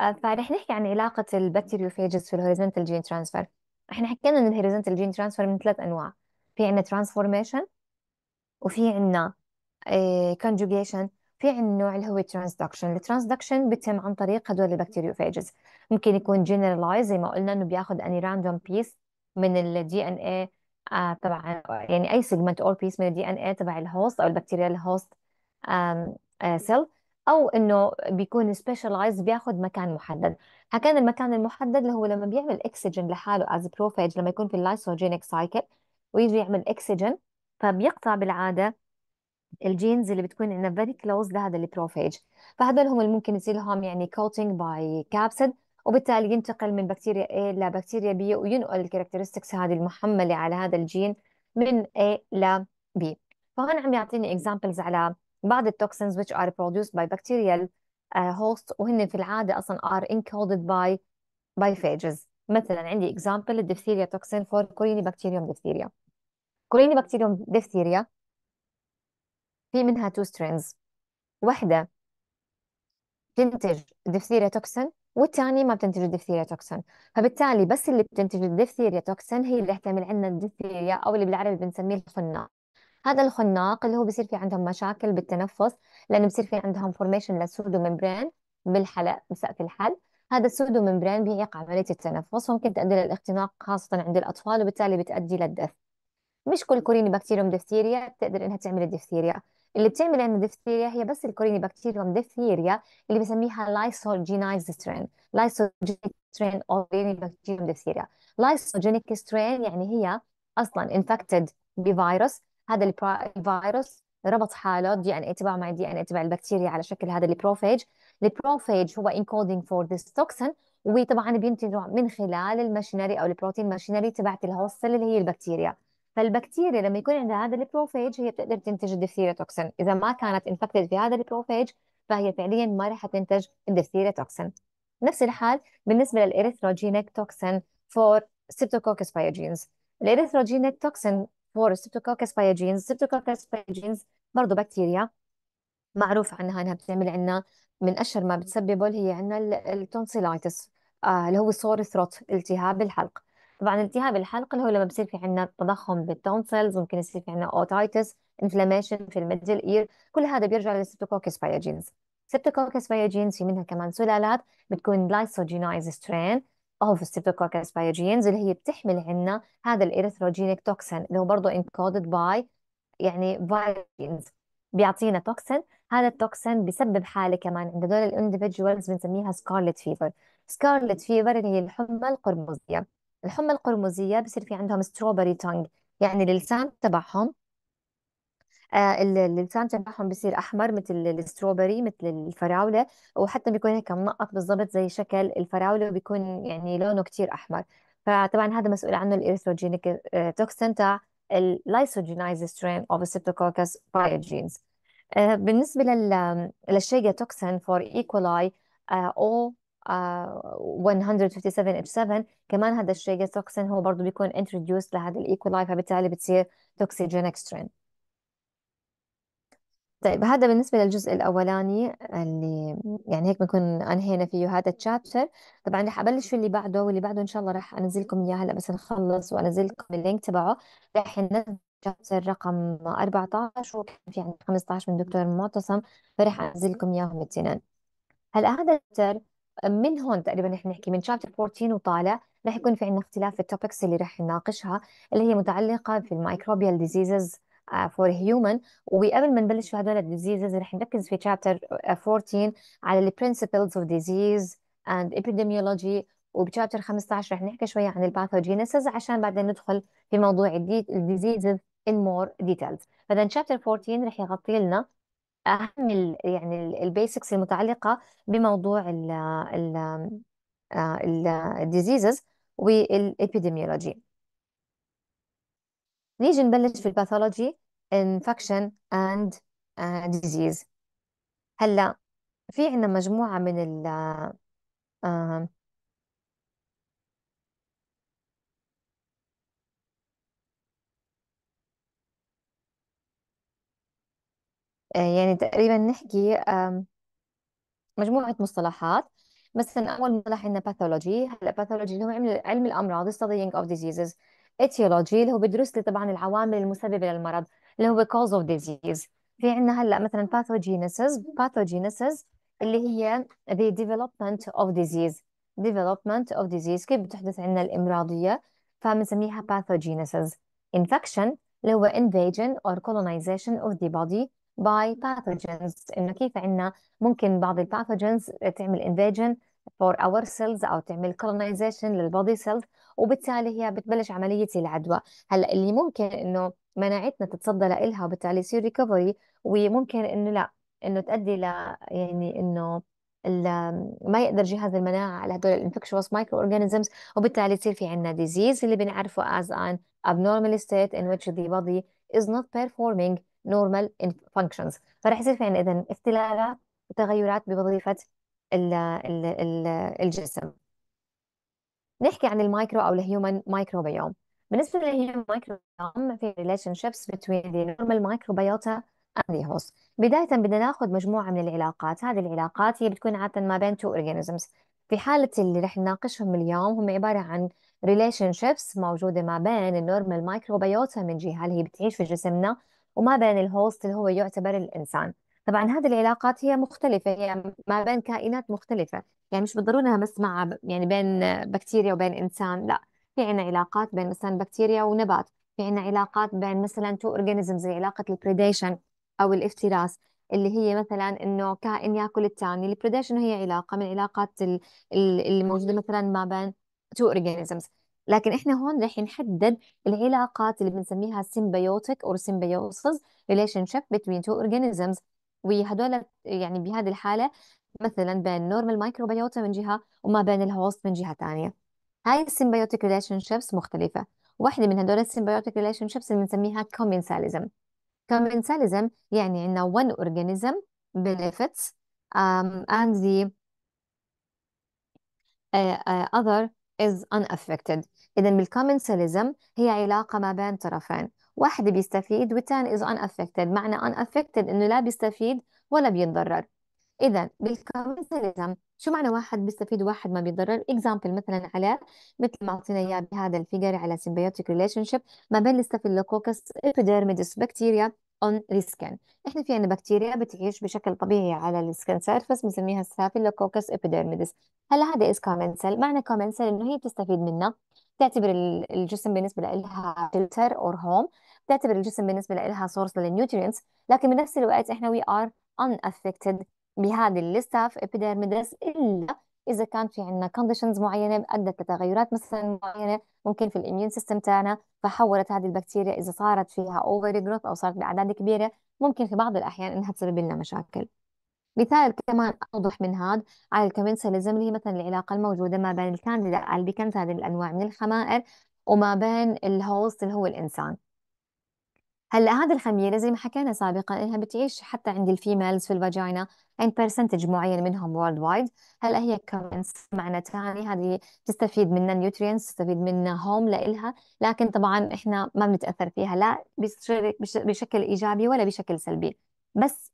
Speaker 1: uh, فرح نحكي عن علاقة البكتيريوفاجز في الهوريزونتال جين ترانسفير إحنا حكينا إن الهوريزونتال جين ترانسفير من ثلاث أنواع في عنا ترانسفورميشن وفي عنا كونجوجيشن آه، في عنا نوع اللي هو ترانسدكشن الترانسدكشن بيتم عن طريق هدول البكتيريوفاجز ممكن يكون جنرالايز زي ما قلنا انه بياخذ اني راندوم بيس من الدي ان اي آه طبعا يعني اي سيجمنت اور بيس من الدي ان اي تبع الهوست او البكتيريا الهوست آه، سيل او انه بيكون سبيشالايزد بياخذ مكان محدد حكينا المكان المحدد اللي هو لما بيعمل اكسجين لحاله از بروفاج لما يكون في اللايسوجينيك سايكل ويجي يعمل اكسجين فبيقطع بالعاده الجينز اللي بتكون عندنا فيري كلوز لهذا البروفاج فهذول هم اللي ممكن يصير لهم يعني كوتنج باي كابسيد وبالتالي ينتقل من بكتيريا A لبكتيريا B وينقل الكاركترستكس هذه المحملة على هذا الجين من A ل B فهون عم يعطيني examples على بعض التوكسينز which are produced by bacterial آه، host وهن في العادة أصلا are encoded by by phages مثلا عندي example الدفتيريا توكسين for Corynebacterium diphtheria Corynebacterium diphtheria في منها two strains واحدة تنتج دفتيريا توكسين والتاني ما بتنتج الدفثيريا توكسن فبالتالي بس اللي بتنتج الدفثيريا توكسن هي اللي تعمل عندنا الدفثيريا او اللي بالعربي بنسميه الخناق هذا الخناق اللي هو بصير في عندهم مشاكل بالتنفس لانه بصير في عندهم فورميشن للسودو ممبرين بالحلق بسقف الحلق هذا السودو ممبرين بيعيق عمليه التنفس وممكن تؤدي للاختناق خاصه عند الاطفال وبالتالي بتؤدي للدث مش كل كوريني بكتيريوم ديفثيريا بتقدر انها تعمل الديفتيريا اللي بتعمل عند ديفثيريا هي بس الكوريني بكتيريوم ديفثيريا اللي بسميها لايسوجينايز سترين لايسوجينيك سترين او كوريني بكتيريوم ديفثيريا لايسوجينيك سترين يعني هي اصلا انفكتد بفيروس هذا الفيروس ربط حاله دي ان اي تبعه مع دي ان اي تبع البكتيريا على شكل هذا البروفيج البروفيج هو انكودينج فور ذيس توكسن وطبعا بينتجوا من خلال الماشينري او البروتين ماشينري تبعت الهوستل اللي هي البكتيريا فالبكتيريا لما يكون عندها هذا البروفيج هي بتقدر تنتج الديفتيريا توكسين اذا ما كانت انفكتد في هذا البروفيج فهي فعليا ما راح تنتج الديفتيريا توكسين نفس الحال بالنسبه للاريثروجينيك توكسين فور ستريبتوكوكس بايوجينز الاريثروجينيك توكسين فور ستريبتوكوكس بايوجينز ستريبتوكوكس بايوجينز برضه بكتيريا معروف عنها انها بتعمل عندنا من اشهر ما بتسببه اللي هي عندنا التونسيلايتس آه، اللي هو سور ثروت التهاب الحلق طبعا التهاب الحلق اللي هو لما بصير في عندنا تضخم بالتونسلز ممكن يصير في عندنا اوتايتس انفلاميشن في الميدل اير كل هذا بيرجع للسبتوكوكس فياجينز سبتوكوكس فياجينز في منها كمان سلالات بتكون لايسوجينايز سترين اوف ستريبتوكوكس بايوجينز اللي هي بتحمل عندنا هذا الاريثروجينيك توكسين اللي هو برضه انكودد باي يعني فايروس بيعطينا توكسين هذا التوكسين بسبب حاله كمان عند هدول الاندفجوالز بنسميها سكارلت فيفر سكارلت فيفر اللي هي الحمى القرمزيه الحمى القرمزية بصير في عندهم ستروبري تونغ يعني اللسان تبعهم آه، اللسان تبعهم بصير احمر مثل الستروبري مثل الفراوله وحتى بيكون هيك منقط بالضبط زي شكل الفراوله وبيكون يعني لونه كتير احمر فطبعا هذا مسؤول عنه الايرثوجينيك توكسين تاع اللايسوجينايز سترين اوف ستريبتوكوكس بايوجينز بالنسبه للشيجا توكسين فور ايكولاي او 157 h 7 كمان هذا الشيء التوكسين هو برضه بيكون introduced لهذا الايكولاي فبالتالي بتصير توكسيجينيك سترين طيب هذا بالنسبة للجزء الأولاني اللي يعني هيك بنكون أنهينا فيه هذا التشابتر طبعا رح أبلش في اللي بعده واللي بعده إن شاء الله رح أنزل لكم إياه هلا بس نخلص وأنزل لكم اللينك تبعه رح ننزل تشابتر رقم 14 وكان في عندي 15 من دكتور معتصم فرح أنزل لكم إياهم الاثنين هلا هذا التشابتر من هون تقريبا رح نحكي من شابتر 14 وطالع رح يكون في عندنا اختلاف في التوبكس اللي رح نناقشها اللي هي متعلقة في الميكروبيال ديزيزز فور هيومن وقبل ما نبلش في هدول الديزيزز رح نركز في شابتر آه، 14 على البرنسبلز اوف ديزيز اند ايبيديميولوجي وبشابتر 15 رح نحكي شوية عن الباثوجينيسز عشان بعدين ندخل في موضوع الديزيزز ان مور ديتيلز فإذا شابتر 14 رح يغطي لنا أهم الـ يعني البيسكس المتعلقة بموضوع ال ال آه، diseases والابيديميولوجي نيجي نبلش في الباثولوجي infection and uh, disease هلا في عندنا مجموعة من ال آه،, آه، آه، يعني تقريبا نحكي مجموعة مصطلحات مثلا أول مصطلح عندنا باثولوجي هلا باثولوجي اللي هو علم علم الأمراض studying of diseases etiology اللي هو بدرس لي طبعا العوامل المسببة للمرض اللي هو cause of disease في عندنا هلا مثلا pathogenesis pathogenesis اللي هي the development of disease development of disease كيف بتحدث عندنا الإمراضية فبنسميها pathogenesis infection اللي هو invasion or colonization of the body باي pathogens انه كيف عندنا ممكن بعض الباثوجنز تعمل انفيجن فور اور سيلز او تعمل colonization للبودي سيلز وبالتالي هي بتبلش عمليه العدوى هلا اللي ممكن انه مناعتنا تتصدى لها وبالتالي يصير ريكفري وممكن انه لا انه تؤدي ل يعني انه ما يقدر جهاز المناعة على هدول الانفكشوس مايكرو اورجانيزمز وبالتالي يصير في عندنا ديزيز اللي بنعرفه از ان abnormal state in which the body is not performing normal functions فرح يصير في عندنا إذن اختلالات وتغيرات بوظيفة الجسم نحكي عن المايكرو أو الهيومن مايكروبيوم بالنسبة للهيومن مايكروبيوم في relationships between the normal microbiota and the host بداية بدنا ناخذ مجموعة من العلاقات هذه العلاقات هي بتكون عادة ما بين two organisms في حالة اللي رح نناقشهم اليوم هم عبارة عن relationships موجودة ما بين النورمال مايكروبيوتا من جهة اللي هي بتعيش في جسمنا وما بين الهوست اللي هو يعتبر الإنسان طبعا هذه العلاقات هي مختلفة هي ما بين كائنات مختلفة يعني مش بالضرورة إنها بس مع يعني بين بكتيريا وبين إنسان لا في عنا علاقات بين مثلا بكتيريا ونبات في عنا علاقات بين مثلا تو اورجانيزم زي علاقة البريديشن أو الافتراس اللي هي مثلا انه كائن ياكل الثاني البريديشن هي علاقه من العلاقات موجودة مثلا ما بين تو اورجانيزمز لكن احنا هون رح نحدد العلاقات اللي بنسميها symbiotic or symbiosis relationship between two organisms وهدول يعني بهذه الحالة مثلا بين نورمال مايكروبيوتا من جهة وما بين الهوست من جهة ثانية هاي symbiotic ريليشن شيبس مختلفة واحدة من هدول السيمبيوتيك ريليشن شيبس اللي بنسميها كومنساليزم كومنساليزم يعني عندنا one organism benefits um, and the uh, uh, other is unaffected إذا بالcommensalism هي علاقة ما بين طرفين واحد بيستفيد والثاني is unaffected معنى unaffected إنه لا بيستفيد ولا بيتضرر إذا بالcommensalism شو معنى واحد بيستفيد وواحد ما بيتضرر example مثلا على مثل ما اعطينا اياه بهذا الفيجر على symbiotic relationship ما بين الستافيلوكوكس epidermidis بكتيريا اون ريسكان احنا في عندنا بكتيريا بتعيش بشكل طبيعي على السكن سيرفس بنسميها السافيلوكوكس ابيديرميدس هلا هذا از كومنسل معنى كومنسل انه هي بتستفيد منه بتعتبر الجسم بالنسبه لها فلتر اور هوم بتعتبر الجسم بالنسبه لها سورس للنيوترينتس لكن بنفس الوقت احنا وي ار ان افكتد بهذه الستاف ابيديرميدس الا اذا كان في عندنا كونديشنز معينه ادت لتغيرات مثلا معينه ممكن في الاميون سيستم تاعنا فحولت هذه البكتيريا اذا صارت فيها اوفر جروث او صارت باعداد كبيره ممكن في بعض الاحيان انها تسبب لنا مشاكل مثال كمان أوضح من هذا على الكمنساليزم اللي هي مثلا العلاقة الموجودة ما بين الكانديدا البيكنز هذه الأنواع من الخمائر وما بين الهوست اللي هو الإنسان هلا هذه الخميره زي ما حكينا سابقا انها بتعيش حتى عند الفيميلز في الفاجينا عند برسنتج معين منهم وورلد وايد هلا هي كمنس معنى تاني هذه تستفيد منها نيوترينز تستفيد منها هوم لإلها لكن طبعا احنا ما بنتاثر فيها لا بشكل ايجابي ولا بشكل سلبي بس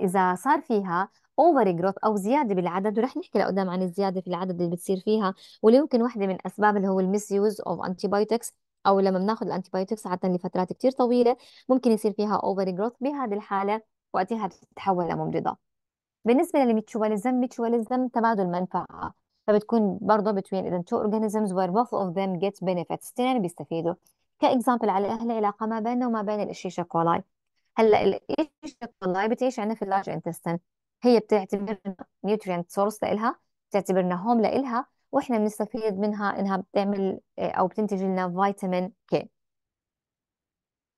Speaker 1: اذا صار فيها اوفر جروث او زياده بالعدد ورح نحكي لقدام عن الزياده في العدد اللي بتصير فيها واللي يمكن واحده من اسباب اللي هو المس يوز اوف انتي بايوتكس او لما الانتي الانتيبايوتكس عاده لفترات كثير طويله ممكن يصير فيها اوفر جروث بهذه الحاله وقتها بتتحول لممرضه بالنسبه للميتشواليزم ميتشواليزم تبادل منفعه فبتكون برضه between إذا two organisms where both of them get benefits اثنين بيستفيدوا كإكزامبل على أهل العلاقة ما بيننا وما بين الاشيشا كولاي هلا الاشيشا كولاي بتعيش عندنا في اللارج انتستين هي بتعتبرنا نيوتريانت سورس لإلها بتعتبرنا هوم لإلها واحنا بنستفيد منها انها بتعمل آه، او بتنتج لنا فيتامين كي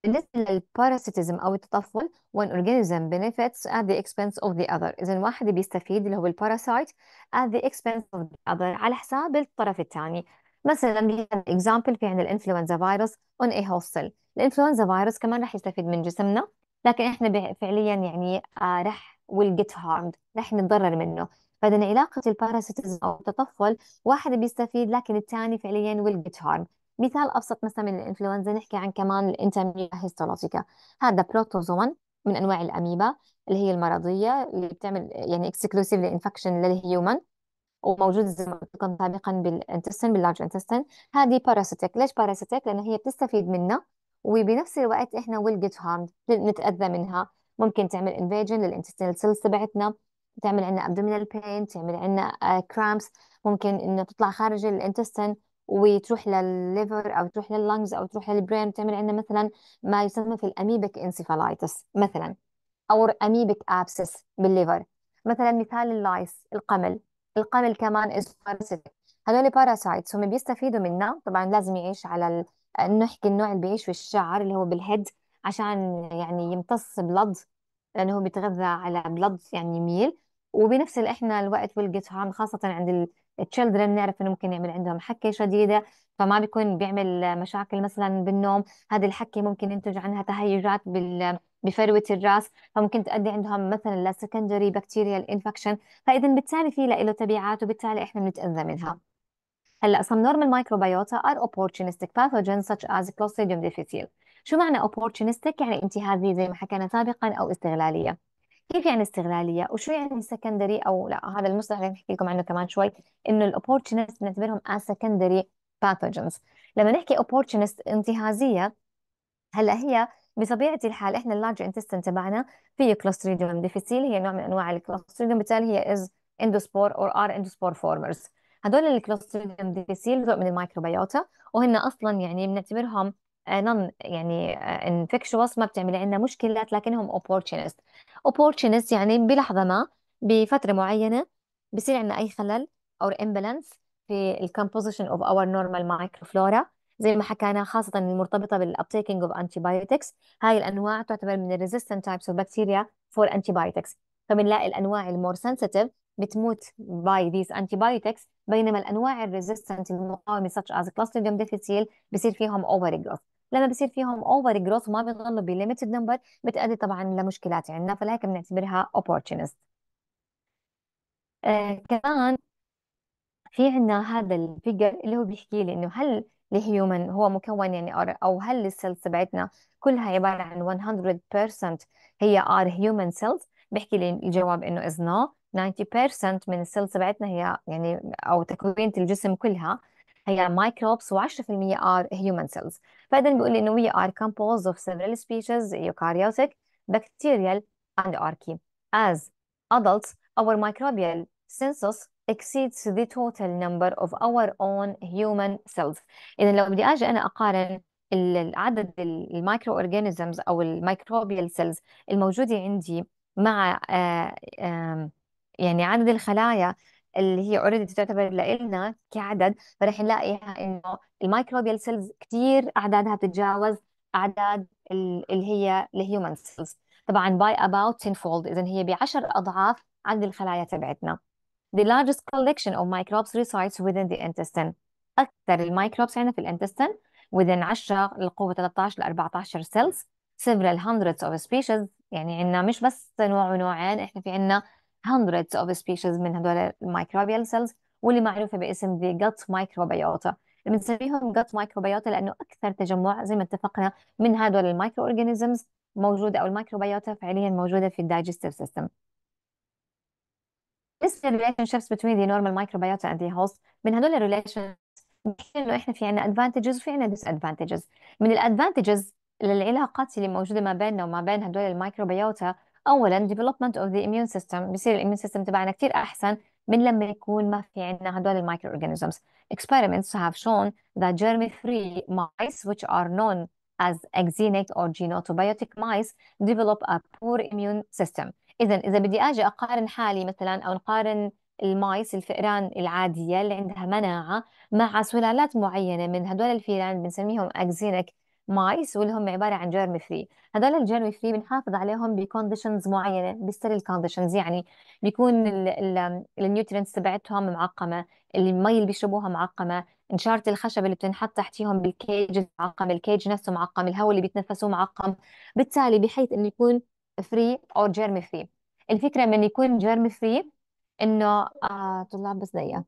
Speaker 1: بالنسبة للباراسيتيزم أو التطفل one organism benefits at the expense of the other إذا واحد بيستفيد اللي هو الباراسايت at the expense of the other على حساب الطرف الثاني مثلا اكزامبل في عندنا الانفلونزا فيروس on a هوستل الانفلونزا فيروس كمان رح يستفيد من جسمنا لكن احنا فعليا يعني آه، رح ويل جيت هارمد رح نتضرر منه فإذا علاقة الباراسيتزم أو التطفل واحد بيستفيد لكن الثاني فعليا will get harmed مثال أبسط مثلا من الإنفلونزا نحكي عن كمان الانتاميا هيستولوجيكا هذا بروتوزون من أنواع الأميبا اللي هي المرضية اللي بتعمل يعني اكسكلوسيف لإنفكشن للهيومن وموجود زي ما قلت سابقا بالانتستين باللارج انتستين هذه باراسيتيك ليش باراسيتيك لأنه هي بتستفيد منا وبنفس الوقت إحنا ويل جيت هارمد نتأذى منها ممكن تعمل انفيجن للانتستينال سيلز تبعتنا تعمل عندنا abdominal pain تعمل عندنا آه، cramps ممكن انه تطلع خارج الانتستين وتروح للليفر او تروح لللنجز او تروح للبرين تعمل عندنا مثلا ما يسمى في الاميبك انسيفالايتس مثلا او اميبك ابسس بالليفر مثلا مثال اللايس القمل القمل كمان از هذول باراسايتس هم بيستفيدوا منا طبعا لازم يعيش على ال... نحكي النوع اللي بيعيش في الشعر اللي هو بالهيد عشان يعني يمتص بلد لانه هو بيتغذى على بلد يعني ميل وبنفس احنا الوقت والقطعان خاصة عند التشيلدرن نعرف انه ممكن يعمل عندهم حكة شديدة فما بيكون بيعمل مشاكل مثلا بالنوم هذه الحكة ممكن ينتج عنها تهيجات بال بفروة الراس فممكن تؤدي عندهم مثلا لسكندري بكتيريال انفكشن فإذا بالتالي في له تبعات وبالتالي احنا بنتأذى منها هلا some normal microbiota are opportunistic pathogens such as Clostridium difficile شو معنى opportunistic يعني انتهازية زي ما حكينا سابقا أو استغلالية كيف يعني استغلالية وشو يعني سكندري أو لا هذا المصطلح اللي بحكي لكم عنه كمان شوي إنه ال بنعتبرهم از سكندري pathogens لما نحكي opportunist انتهازية هلا هي بطبيعة الحال احنا اللارج انتستن تبعنا فيه كلوستريديوم ديفيسيل هي نوع من انواع الكلوستريديوم بالتالي هي از اندوسبور اور ار اندوسبور فورمرز هذول الكلوستريديوم ديفيسيل جزء من الميكروبيوتا وهن اصلا يعني بنعتبرهم آه، نون نعم، يعني انفكشوس آه، ما بتعملي عندنا مشكلات لكنهم اوبورتشنست اوبورتشنست يعني بلحظه ما بفتره معينه بصير عندنا اي خلل او امبالانس في الكومبوزيشن اوف اور نورمال مايكروفلورا زي ما حكينا خاصه المرتبطه بالابتيكينج اوف انتيبايوتكس هاي الانواع تعتبر من الريزستنت تايبس اوف بكتيريا فور انتيبايوتكس فبنلاقي الانواع المور سنسيتيف بتموت باي ذيس انتيبايوتكس بينما الانواع الريزستنت المقاومه ستش از clostridium difficile بصير فيهم اوفر جروث لما بصير فيهم اوفر جروث وما بيضلوا بليمتد نمبر بتؤدي طبعا لمشكلات عندنا فلهيك بنعتبرها opportunist آه كمان في عندنا هذا الفيجر اللي هو بيحكي لي انه هل الهيومن هو مكون يعني ار او هل السيلز تبعتنا كلها عباره عن 100% هي ار هيومن سيلز بيحكي لي الجواب انه از نو 90% من السيلز تبعتنا هي يعني او تكوينة الجسم كلها هي مايكروبس و10% ار هيومن سيلز بعدين بيقول لي إن we are composed of several species eukaryotic bacterial and archaea. As adults, our microbial census exceeds the total number of our own human cells. إذا لو بدي أجي أنا أقارن العدد المايكرو اورجانيزمز او الميكروبيال سيلز الموجوده عندي مع آآ آآ يعني عدد الخلايا اللي هي اوريدي تعتبر لنا كعدد فرح نلاقيها انه المايكروبيال سيلز كثير اعدادها بتتجاوز اعداد اللي هي الهيومن سيلز طبعا اباوت 10 فولد اذا هي بعشر اضعاف عند الخلايا تبعتنا the largest collection of microbes resides within the intestine اكثر الميكروبس عندنا في الانتستين within 10 للقوه 13 ل 14 سيلز several hundreds of species يعني عندنا مش بس نوع ونوعين احنا في عندنا hundreds of species من هدول الميكروبيال سيلز واللي معروفة باسم the gut microbiota بنسميهم gut microbiota لأنه أكثر تجمع زي ما اتفقنا من هدول المايكرو اورجانيزمز موجودة أو الميكروبيوتا فعليا موجودة في الدايجستيف سيستم بالنسبة relationships between the normal microbiota and the host من هدول الريليشن انه احنا في عنا advantages وفي عنا disadvantages من الادفانتجز للعلاقات اللي موجودة ما بيننا وما بين هدول الميكروبيوتا اولا development of the immune system بصير الاميون سيستم تبعنا كثير احسن من لما يكون ما في عندنا هدول المايكرو اورجانيزمز اكسبيرمنتس have shown that germ-free مايس which are known as exenic or جينوتوبايوتيك مايس develop a poor immune system اذا اذا بدي اجي اقارن حالي مثلا او نقارن المايس الفئران العادية اللي عندها مناعة مع سلالات معينة من هدول الفئران بنسميهم اكزينيك مايس واللي هم عباره عن جيرمي فري هذول الجيرمي فري بنحافظ عليهم بكونديشنز معينه بستريل كونديشنز يعني بيكون النيوترينتس تبعتهم معقمه المي اللي بيشربوها معقمه نشارة الخشب اللي بتنحط تحتيهم بالكيج معقم الكيج نفسه معقم الهواء اللي بيتنفسوه معقم بالتالي بحيث انه يكون فري او جيرمي فري الفكره من يكون جيرمي فري انه آه طلاب بس دقيقه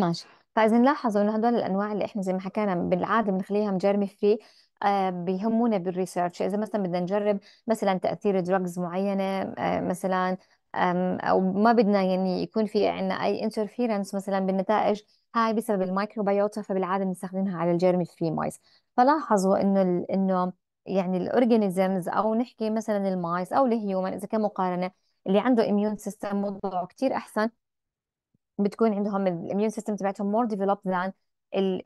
Speaker 1: ماشي فإذا نلاحظ إنه هدول الأنواع اللي إحنا زي ما حكينا بالعادة بنخليها مجرمة آه، فري بيهمونا بالريسيرش إذا مثلا بدنا نجرب مثلا تأثير دراجز معينة آه، مثلا أو ما بدنا يعني يكون في عندنا أي انترفيرنس مثلا بالنتائج هاي بسبب الميكروبيوتا فبالعادة بنستخدمها على الجيرمي فري مايس فلاحظوا إنه إنه يعني الأورجانيزمز أو نحكي مثلا المايس أو الهيومن إذا كمقارنة اللي عنده اميون سيستم وضعه كثير أحسن بتكون عندهم الاميون سيستم تبعتهم مور ديفلوبد ذان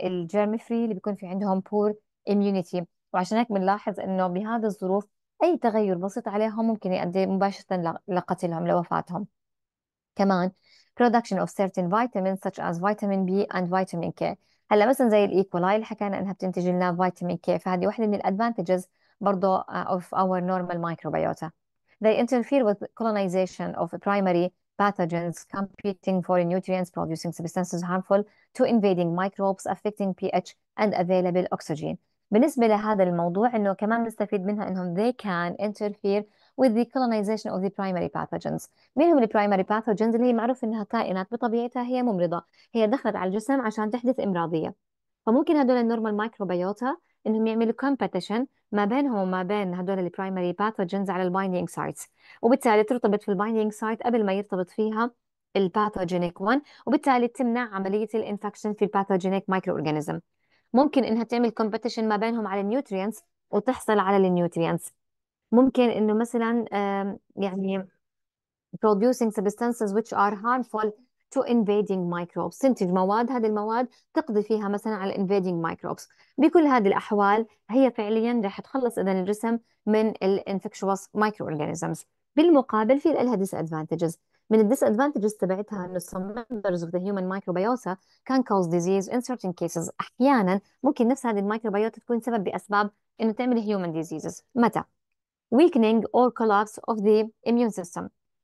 Speaker 1: الجيرم فري اللي بيكون في عندهم بور اميونيتي وعشان هيك بنلاحظ انه بهذه الظروف اي تغير بسيط عليهم ممكن يؤدي مباشره لقتلهم لوفاتهم كمان production of certain vitamins such as vitamin B and vitamin K هلا مثلا زي الايكولاي اللي حكينا انها بتنتج لنا فيتامين كي فهذه واحده من الادفانتجز برضه آه، of our normal microbiota they interfere with colonization of primary pathogens competing for nutrients, producing substances harmful to invading microbes, affecting pH and available oxygen. بالنسبة لهذا الموضوع إنه كمان بنستفيد منها إنهم they can interfere with the colonization of the primary pathogens. مين هم primary pathogens اللي هي معروف إنها كائنات بطبيعتها هي ممرضة، هي دخلت على الجسم عشان تحدث إمراضية. فممكن هدول النورمال مايكروبيوتا انهم يعملوا كومبيتيشن ما بينهم وما بين هدول البرايمري باثوجنز على البايندينج سايتس وبالتالي ترتبط في البايندينج سايت قبل ما يرتبط فيها الباثوجينيك 1 وبالتالي تمنع عمليه الانفكشن في الباثوجينيك مايكرو اورجانيزم ممكن انها تعمل كومبيتيشن ما بينهم على النيوترينتس وتحصل على النيوترينتس ممكن انه مثلا يعني producing substances which are harmful to invading microbes تنتج مواد هذه المواد تقضي فيها مثلا على invading microbes بكل هذه الأحوال هي فعليا رح تخلص إذا الجسم من ال infectious microorganisms بالمقابل في لها disadvantages من ال disadvantages تبعتها إنه some members of the human microbiota can cause disease in certain cases أحيانا ممكن نفس هذه الميكروبيوتا تكون سبب بأسباب إنه تعمل human diseases متى؟ weakening or collapse of the immune system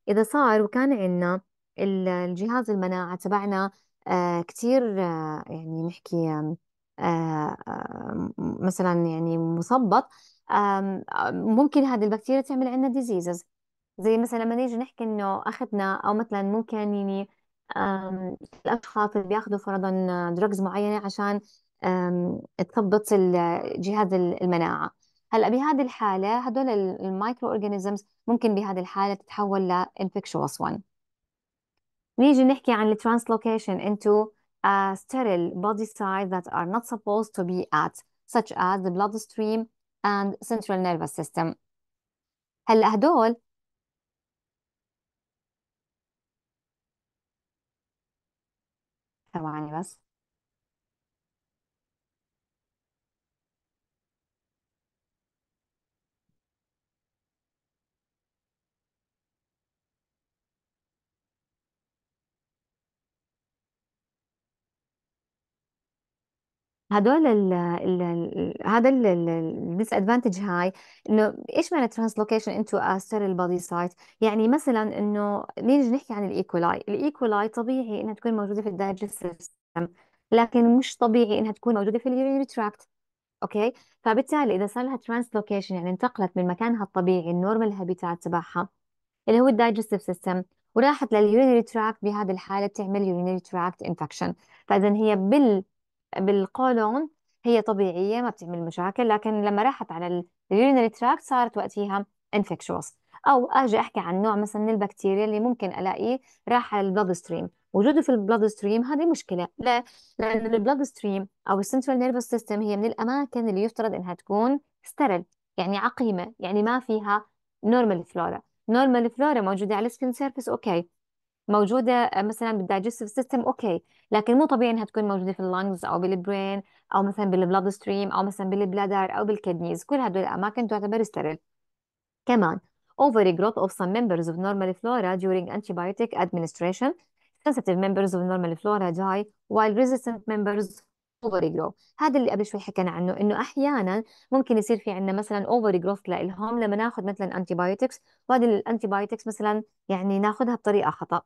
Speaker 1: إذا صار وكان عندنا الجهاز المناعة تبعنا آه، كثير آه، يعني نحكي آه، مثلا يعني مثبط ممكن هذه البكتيريا تعمل عندنا ديزيزز زي مثلا لما نيجي نحكي انه اخذنا او مثلا ممكن يعني الاشخاص اللي بياخذوا فرضا دراجز معينه عشان تثبط جهاز المناعه هلا بهذه الحاله هدول المايكرو اورجانيزمز ممكن بهذه الحاله تتحول لانفكشوس 1 نيجي نحكي عن الترانسلوكيشن into a sterile body site that are not supposed to be at such as the bloodstream and central nervous system هلا هدول ثواني بس هدول ال ال ال- هذا disadvantage هاي انه ايش معنى ترانسلوكيشن انتو sterile بودي سايت يعني مثلا انه نيجي نحكي عن الايكولاي الايكولاي طبيعي انها تكون موجوده في الدايجستيف سيستم لكن مش طبيعي انها تكون موجوده في اليورينري تراكت اوكي فبالتالي اذا صار لها ترانسلوكيشن يعني انتقلت من مكانها الطبيعي النورمال هابيتات تبعها اللي هو الدايجستيف سيستم وراحت لليورينري تراكت بهذه الحاله بتعمل يورينري تراكت انفكشن فاذا هي بال بالقولون هي طبيعية ما بتعمل مشاكل لكن لما راحت على اليورينري تراكت صارت وقتها انفكشوس أو أجي أحكي عن نوع مثلا من البكتيريا اللي ممكن ألاقيه راح على البلاد ستريم وجوده في البلاد ستريم هذه مشكلة لا لأن البلاد ستريم أو السنترال نيرفس سيستم هي من الأماكن اللي يفترض إنها تكون ستيرل يعني عقيمة يعني ما فيها نورمال فلورا نورمال فلورا موجودة على السكن سيرفيس أوكي موجوده آه، مثلا بالدايجستيف سيستم اوكي لكن مو طبيعي انها تكون موجوده في اللنجز او بالبرين او مثلا بالبلاد ستريم او مثلا بالبلادر او بالكدنيز كل هدول الاماكن تعتبر ستيريل كمان ovary جروث of some members of normal flora during antibiotic administration sensitive members of normal flora die while resistant members اوفري هذا اللي قبل شوي حكينا عنه انه احيانا ممكن يصير في عندنا مثلا اوفر جروث لهم لما ناخذ مثلا انتي بايوتكس وهذه الانتي بايوتكس مثلا يعني ناخذها بطريقه خطا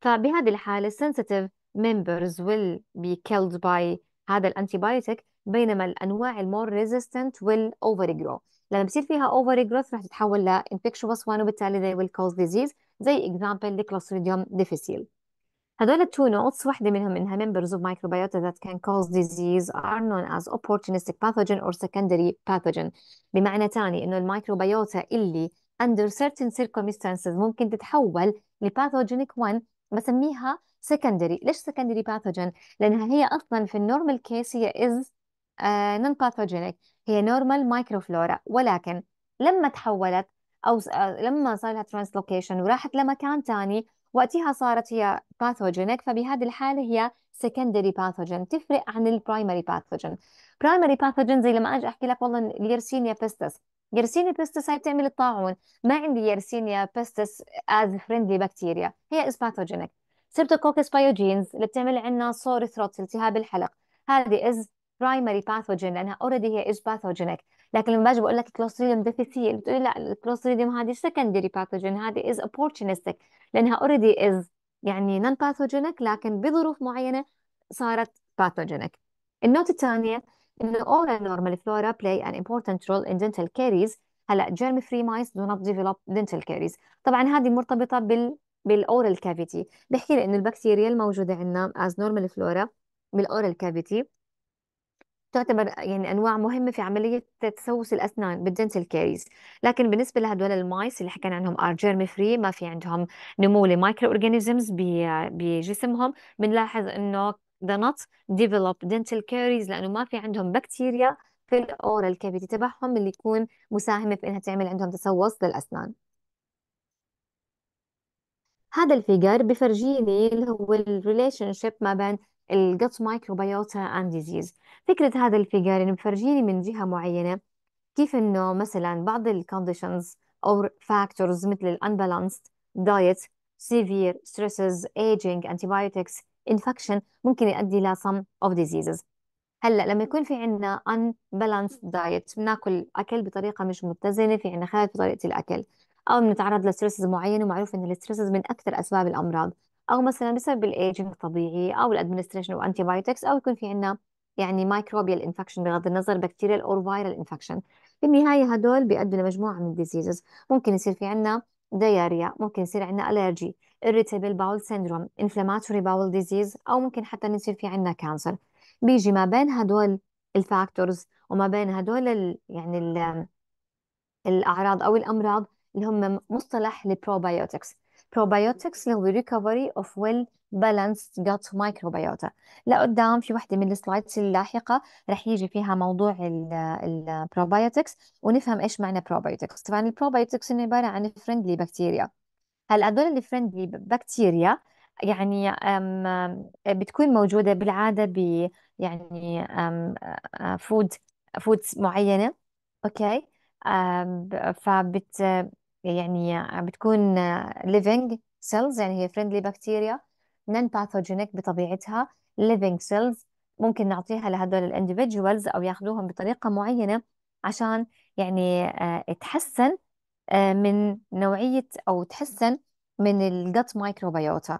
Speaker 1: فبهذه الحالة sensitive members will be killed by هذا الانتيبايوتيك بينما الانواع المور resistant will overgrow لما بصير فيها overgrowth رح تتحول ل infectious one وبالتالي they will cause disease زي example the Clostridium difficile هذول التو نوتس واحدة منهم إنها members of microbiota that can cause disease are known as opportunistic pathogen or secondary pathogen بمعنى تاني إنه الميكروبيوتا اللي under certain circumstances ممكن تتحول لباثوجينيك 1 بسميها سكندري ليش سكندري باثوجين لانها هي اصلا في النورمال كيس هي از نون باثوجينيك هي نورمال مايكروفلورا ولكن لما تحولت او آه، لما صار لها ترانسلوكيشن وراحت لمكان ثاني وقتها صارت هي باثوجينيك فبهذه الحاله هي سكندري باثوجين تفرق عن البرايمري باثوجين برايمري باثوجين زي لما اجي احكي لك والله اليرسينيا بيستس يرسينيا بيستس هاي بتعمل الطاعون ما عندي يرسينيا بيستس از فريندلي بكتيريا هي از باثوجينيك سبتوكوكس بايوجينز اللي بتعمل عنا سور ثروت التهاب الحلق هذه از برايمري باثوجين لانها اوريدي هي از باثوجينيك لكن لما باجي بقول لك كلوستريديوم ديفيسيل بتقولي لا الكلوستريديوم هذه سكندري باثوجين هذه از اوبورتونستيك لانها اوريدي از يعني نون باثوجينيك لكن بظروف معينه صارت باثوجينيك النوت الثانيه إن the oral normal flora play an important role in dental caries هلا germ free mice do not develop dental caries طبعا هذه مرتبطة بال بالاورال كافيتي بحكي لي إنه البكتيريا الموجودة عندنا as normal flora بالاورال كافيتي تعتبر يعني انواع مهمه في عمليه تسوس الاسنان بالدنتال كاريز لكن بالنسبه لهدول المايس اللي حكينا عنهم ار جيرمي فري ما في عندهم نمو لمايكرو اورجانيزمز بجسمهم بنلاحظ انه they not develop dental caries لأنه ما في عندهم بكتيريا في الأورال كافيتي تبعهم اللي يكون مساهمة في إنها تعمل عندهم تسوس للأسنان هذا الفيجر بفرجيني اللي هو الريليشن شيب ما بين الجت مايكروبيوتا اند ديزيز فكرة هذا الفيجر انه بفرجيني من جهة معينة كيف إنه مثلا بعض الكونديشنز أو فاكتورز مثل الانبالانسد دايت severe stresses aging antibiotics infection ممكن يؤدي some of diseases هلا لما يكون في عندنا unbalanced diet بناكل اكل بطريقه مش متزنه في عندنا خلل في طريقه الاكل او بنتعرض لستريسز معينه ومعروف ان الستريسز من اكثر اسباب الامراض او مثلا بسبب الايجنج الطبيعي او الادمنستريشن او انتي بايوتكس او يكون في عندنا يعني مايكروبيال انفكشن بغض النظر بكتيريال او فايرال انفكشن بالنهايه هدول بيؤدوا لمجموعه من الديزيزز ممكن يصير في عندنا دياريا ممكن يصير عندنا الرجي irritable bowel syndrome inflammatory bowel disease أو ممكن حتى يصير في عندنا كانسر بيجي ما بين هدول الفاكتورز وما بين هدول الـ يعني الـ الأعراض أو الأمراض اللي هم مصطلح البروبايوتكس probiotics اللي هو recovery of well balanced gut microbiota لقدام في وحده من السلايدز اللاحقه رح يجي فيها موضوع البروبايوتكس ونفهم ايش معنى probiotics طبعا البروبايوتكس هن عباره عن فريندلي بكتيريا هلا هدول الفريندلي بكتيريا يعني أه، بتكون موجودة بالعادة ب يعني فود فود أه، أه، معينة اوكي فبت يعني بتكون living cells يعني هي friendly bacteria non pathogenic بطبيعتها living cells ممكن نعطيها لهدول ال او ياخذوهم بطريقة معينة عشان يعني تحسن آه، من نوعية أو تحسن من الجت مايكروبيوتا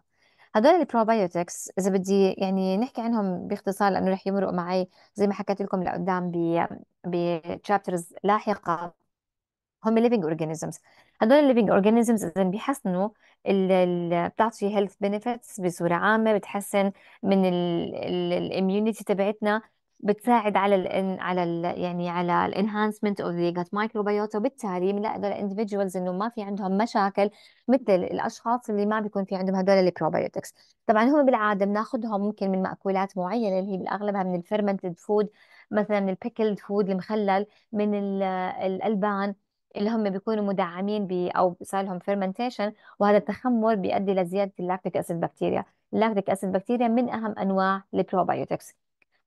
Speaker 1: هدول البروبيوتكس إذا بدي يعني نحكي عنهم باختصار لأنه رح يمرق معي زي ما حكيت لكم لقدام ب بتشابترز لاحقة هم living organisms هدول living organisms إذا بيحسنوا ال- ال- بتعطي health benefits بصورة عامة بتحسن من الاميونيتي تبعتنا بتساعد على الـ على الـ يعني على الانهانسمنت اوف ذا جت مايكروبيوتا وبالتالي بنلاقي هذول الاندفجوالز انه ما في عندهم مشاكل مثل الاشخاص اللي ما بيكون في عندهم هذول البروبيوتكس طبعا هم بالعاده بناخذهم ممكن من ماكولات معينه اللي هي بالاغلبها من الفيرمنتد فود مثلا من البيكلد فود المخلل من الالبان اللي هم بيكونوا مدعمين ب او صار لهم فيرمنتيشن وهذا التخمر بيؤدي لزياده اللاكتيك اسيد بكتيريا اللاكتيك اسيد بكتيريا من اهم انواع البروبايوتكس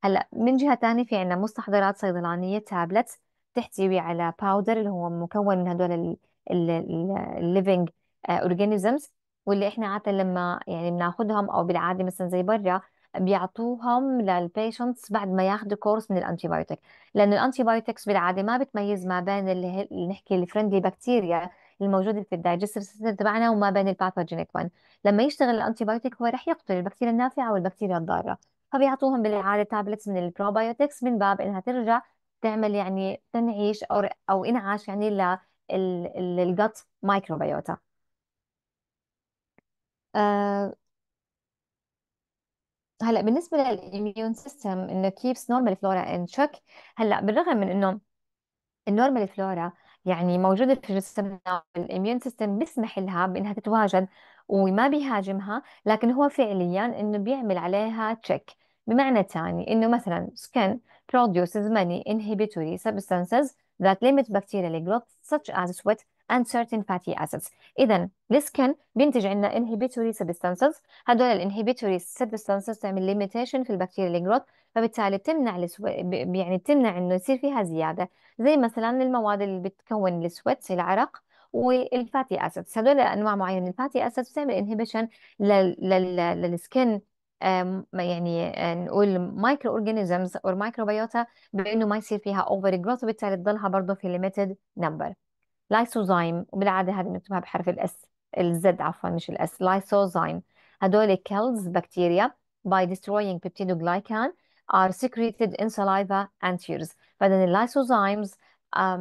Speaker 1: هلا من جهة ثانيه في عنا مستحضرات صيدلانية تابلت تحتوي على باودر اللي هو مكون من هدول الليفنج اورجانيزمز آه، واللي احنا عادة لما يعني بناخذهم او بالعادة مثلا زي برا بيعطوهم للبيشنتس بعد ما ياخذوا كورس من الانتي بايوتيك لانه الانتي بايوتيكس بالعاده ما بتميز ما بين اللي, نحكي الفريندلي بكتيريا الموجوده في الدايجستيف سيستم تبعنا وما بين الباثوجينيك وان لما يشتغل الانتي بايوتيك هو رح يقتل البكتيريا النافعه والبكتيريا الضاره فبيعطوهم بالعاده تابلتس من البروبايوتكس من باب انها ترجع تعمل يعني تنعيش او او انعاش يعني للجت مايكروبيوتا آه، هلا بالنسبه للاميون سيستم انه كيبس نورمال فلورا ان تشك هلا بالرغم من انه النورمال فلورا يعني موجودة في جسمنا الاميون سيستم بيسمح لها بأنها تتواجد وما بيهاجمها لكن هو فعليا إنه بيعمل عليها تشيك بمعنى تاني إنه مثلا skin produces many inhibitory substances that limit bacterial growth such as sweat and certain fatty acids إذا السكن بينتج عنا inhibitory substances هدول الانهبيتوري substances تعمل limitation في البكتيريا growth فبالتالي بتمنع السو... يعني بتمنع إنه يصير فيها زيادة زي مثلا المواد اللي بتكون السويت العرق والفاتي اسيدز هذول انواع معينه من الفاتي اسيدز بتعمل انهبيشن للسكن يعني آه، نقول مايكرو اورجانيزمز او مايكروبيوتا بانه ما يصير فيها اوفر جروث وبالتالي تضلها برضه في ليميتد نمبر لايسوزايم وبالعاده هذه بنكتبها بحرف الاس الزد عفوا مش الاس لايسوزايم هدول كيلز بكتيريا by destroying peptidoglycan are secreted in saliva and tears فاذا اللايسوزايمز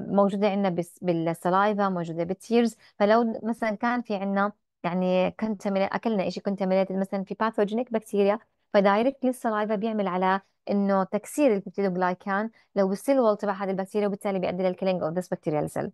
Speaker 1: موجوده عندنا بالسلايفا موجوده بالتيرز فلو مثلا كان في عندنا يعني كونتامينات اكلنا شيء كونتامينات مثلا في باثوجينيك بكتيريا فدايركتلي السلايفا بيعمل على انه تكسير البيبتيدوغلايكان لو بالسيل وول تبع هذه البكتيريا وبالتالي بيؤدي للكلينج اوف ذس بكتيريال سيل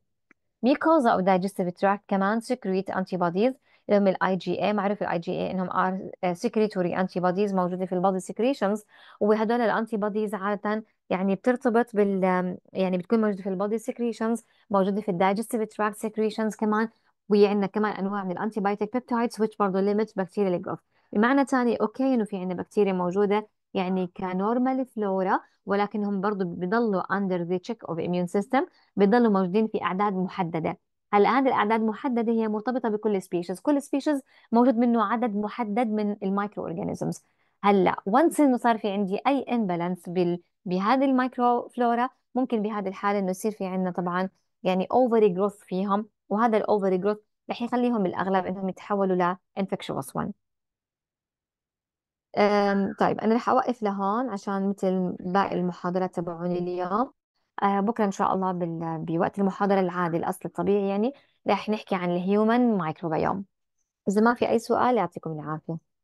Speaker 1: ميكوزا او دايجستيف تراك كمان سكريت انتي بوديز اللي هم الاي جي اي معروف الاي جي اي انهم ار سكريتوري انتي بوديز موجوده في البادي سكريشنز وهدول الانتي بوديز عاده يعني بترتبط بال يعني بتكون موجوده في البادي سكريشنز موجوده في الدايجستيف تراك سكريشنز كمان وهي عندنا كمان انواع من الانتي بايوتيك بيبتايدز ويتش برضه ليمت بكتيريا الجروث بمعنى تاني اوكي انه في عندنا بكتيريا موجوده يعني كنورمال فلورا ولكن هم برضه بضلوا اندر ذا تشيك اوف اميون سيستم بضلوا موجودين في اعداد محدده هلا هذه الاعداد محدده هي مرتبطه بكل سبيشيز كل سبيشيز موجود منه عدد محدد من المايكرو اورجانيزمز هلا وانس انه صار في عندي اي امبالانس بال بهذه المايكرو فلورا ممكن بهذه الحاله انه يصير في عندنا طبعا يعني اوفر جروث فيهم وهذا الاوفري جروث رح يخليهم الاغلب انهم يتحولوا ل infectious طيب أنا رح أوقف لهون عشان مثل باقي المحاضرات تبعوني اليوم أه، بكرة إن شاء الله بوقت المحاضرة العادي الأصل الطبيعي يعني رح نحكي عن الهيومن مايكروبيوم إذا ما في أي سؤال يعطيكم العافية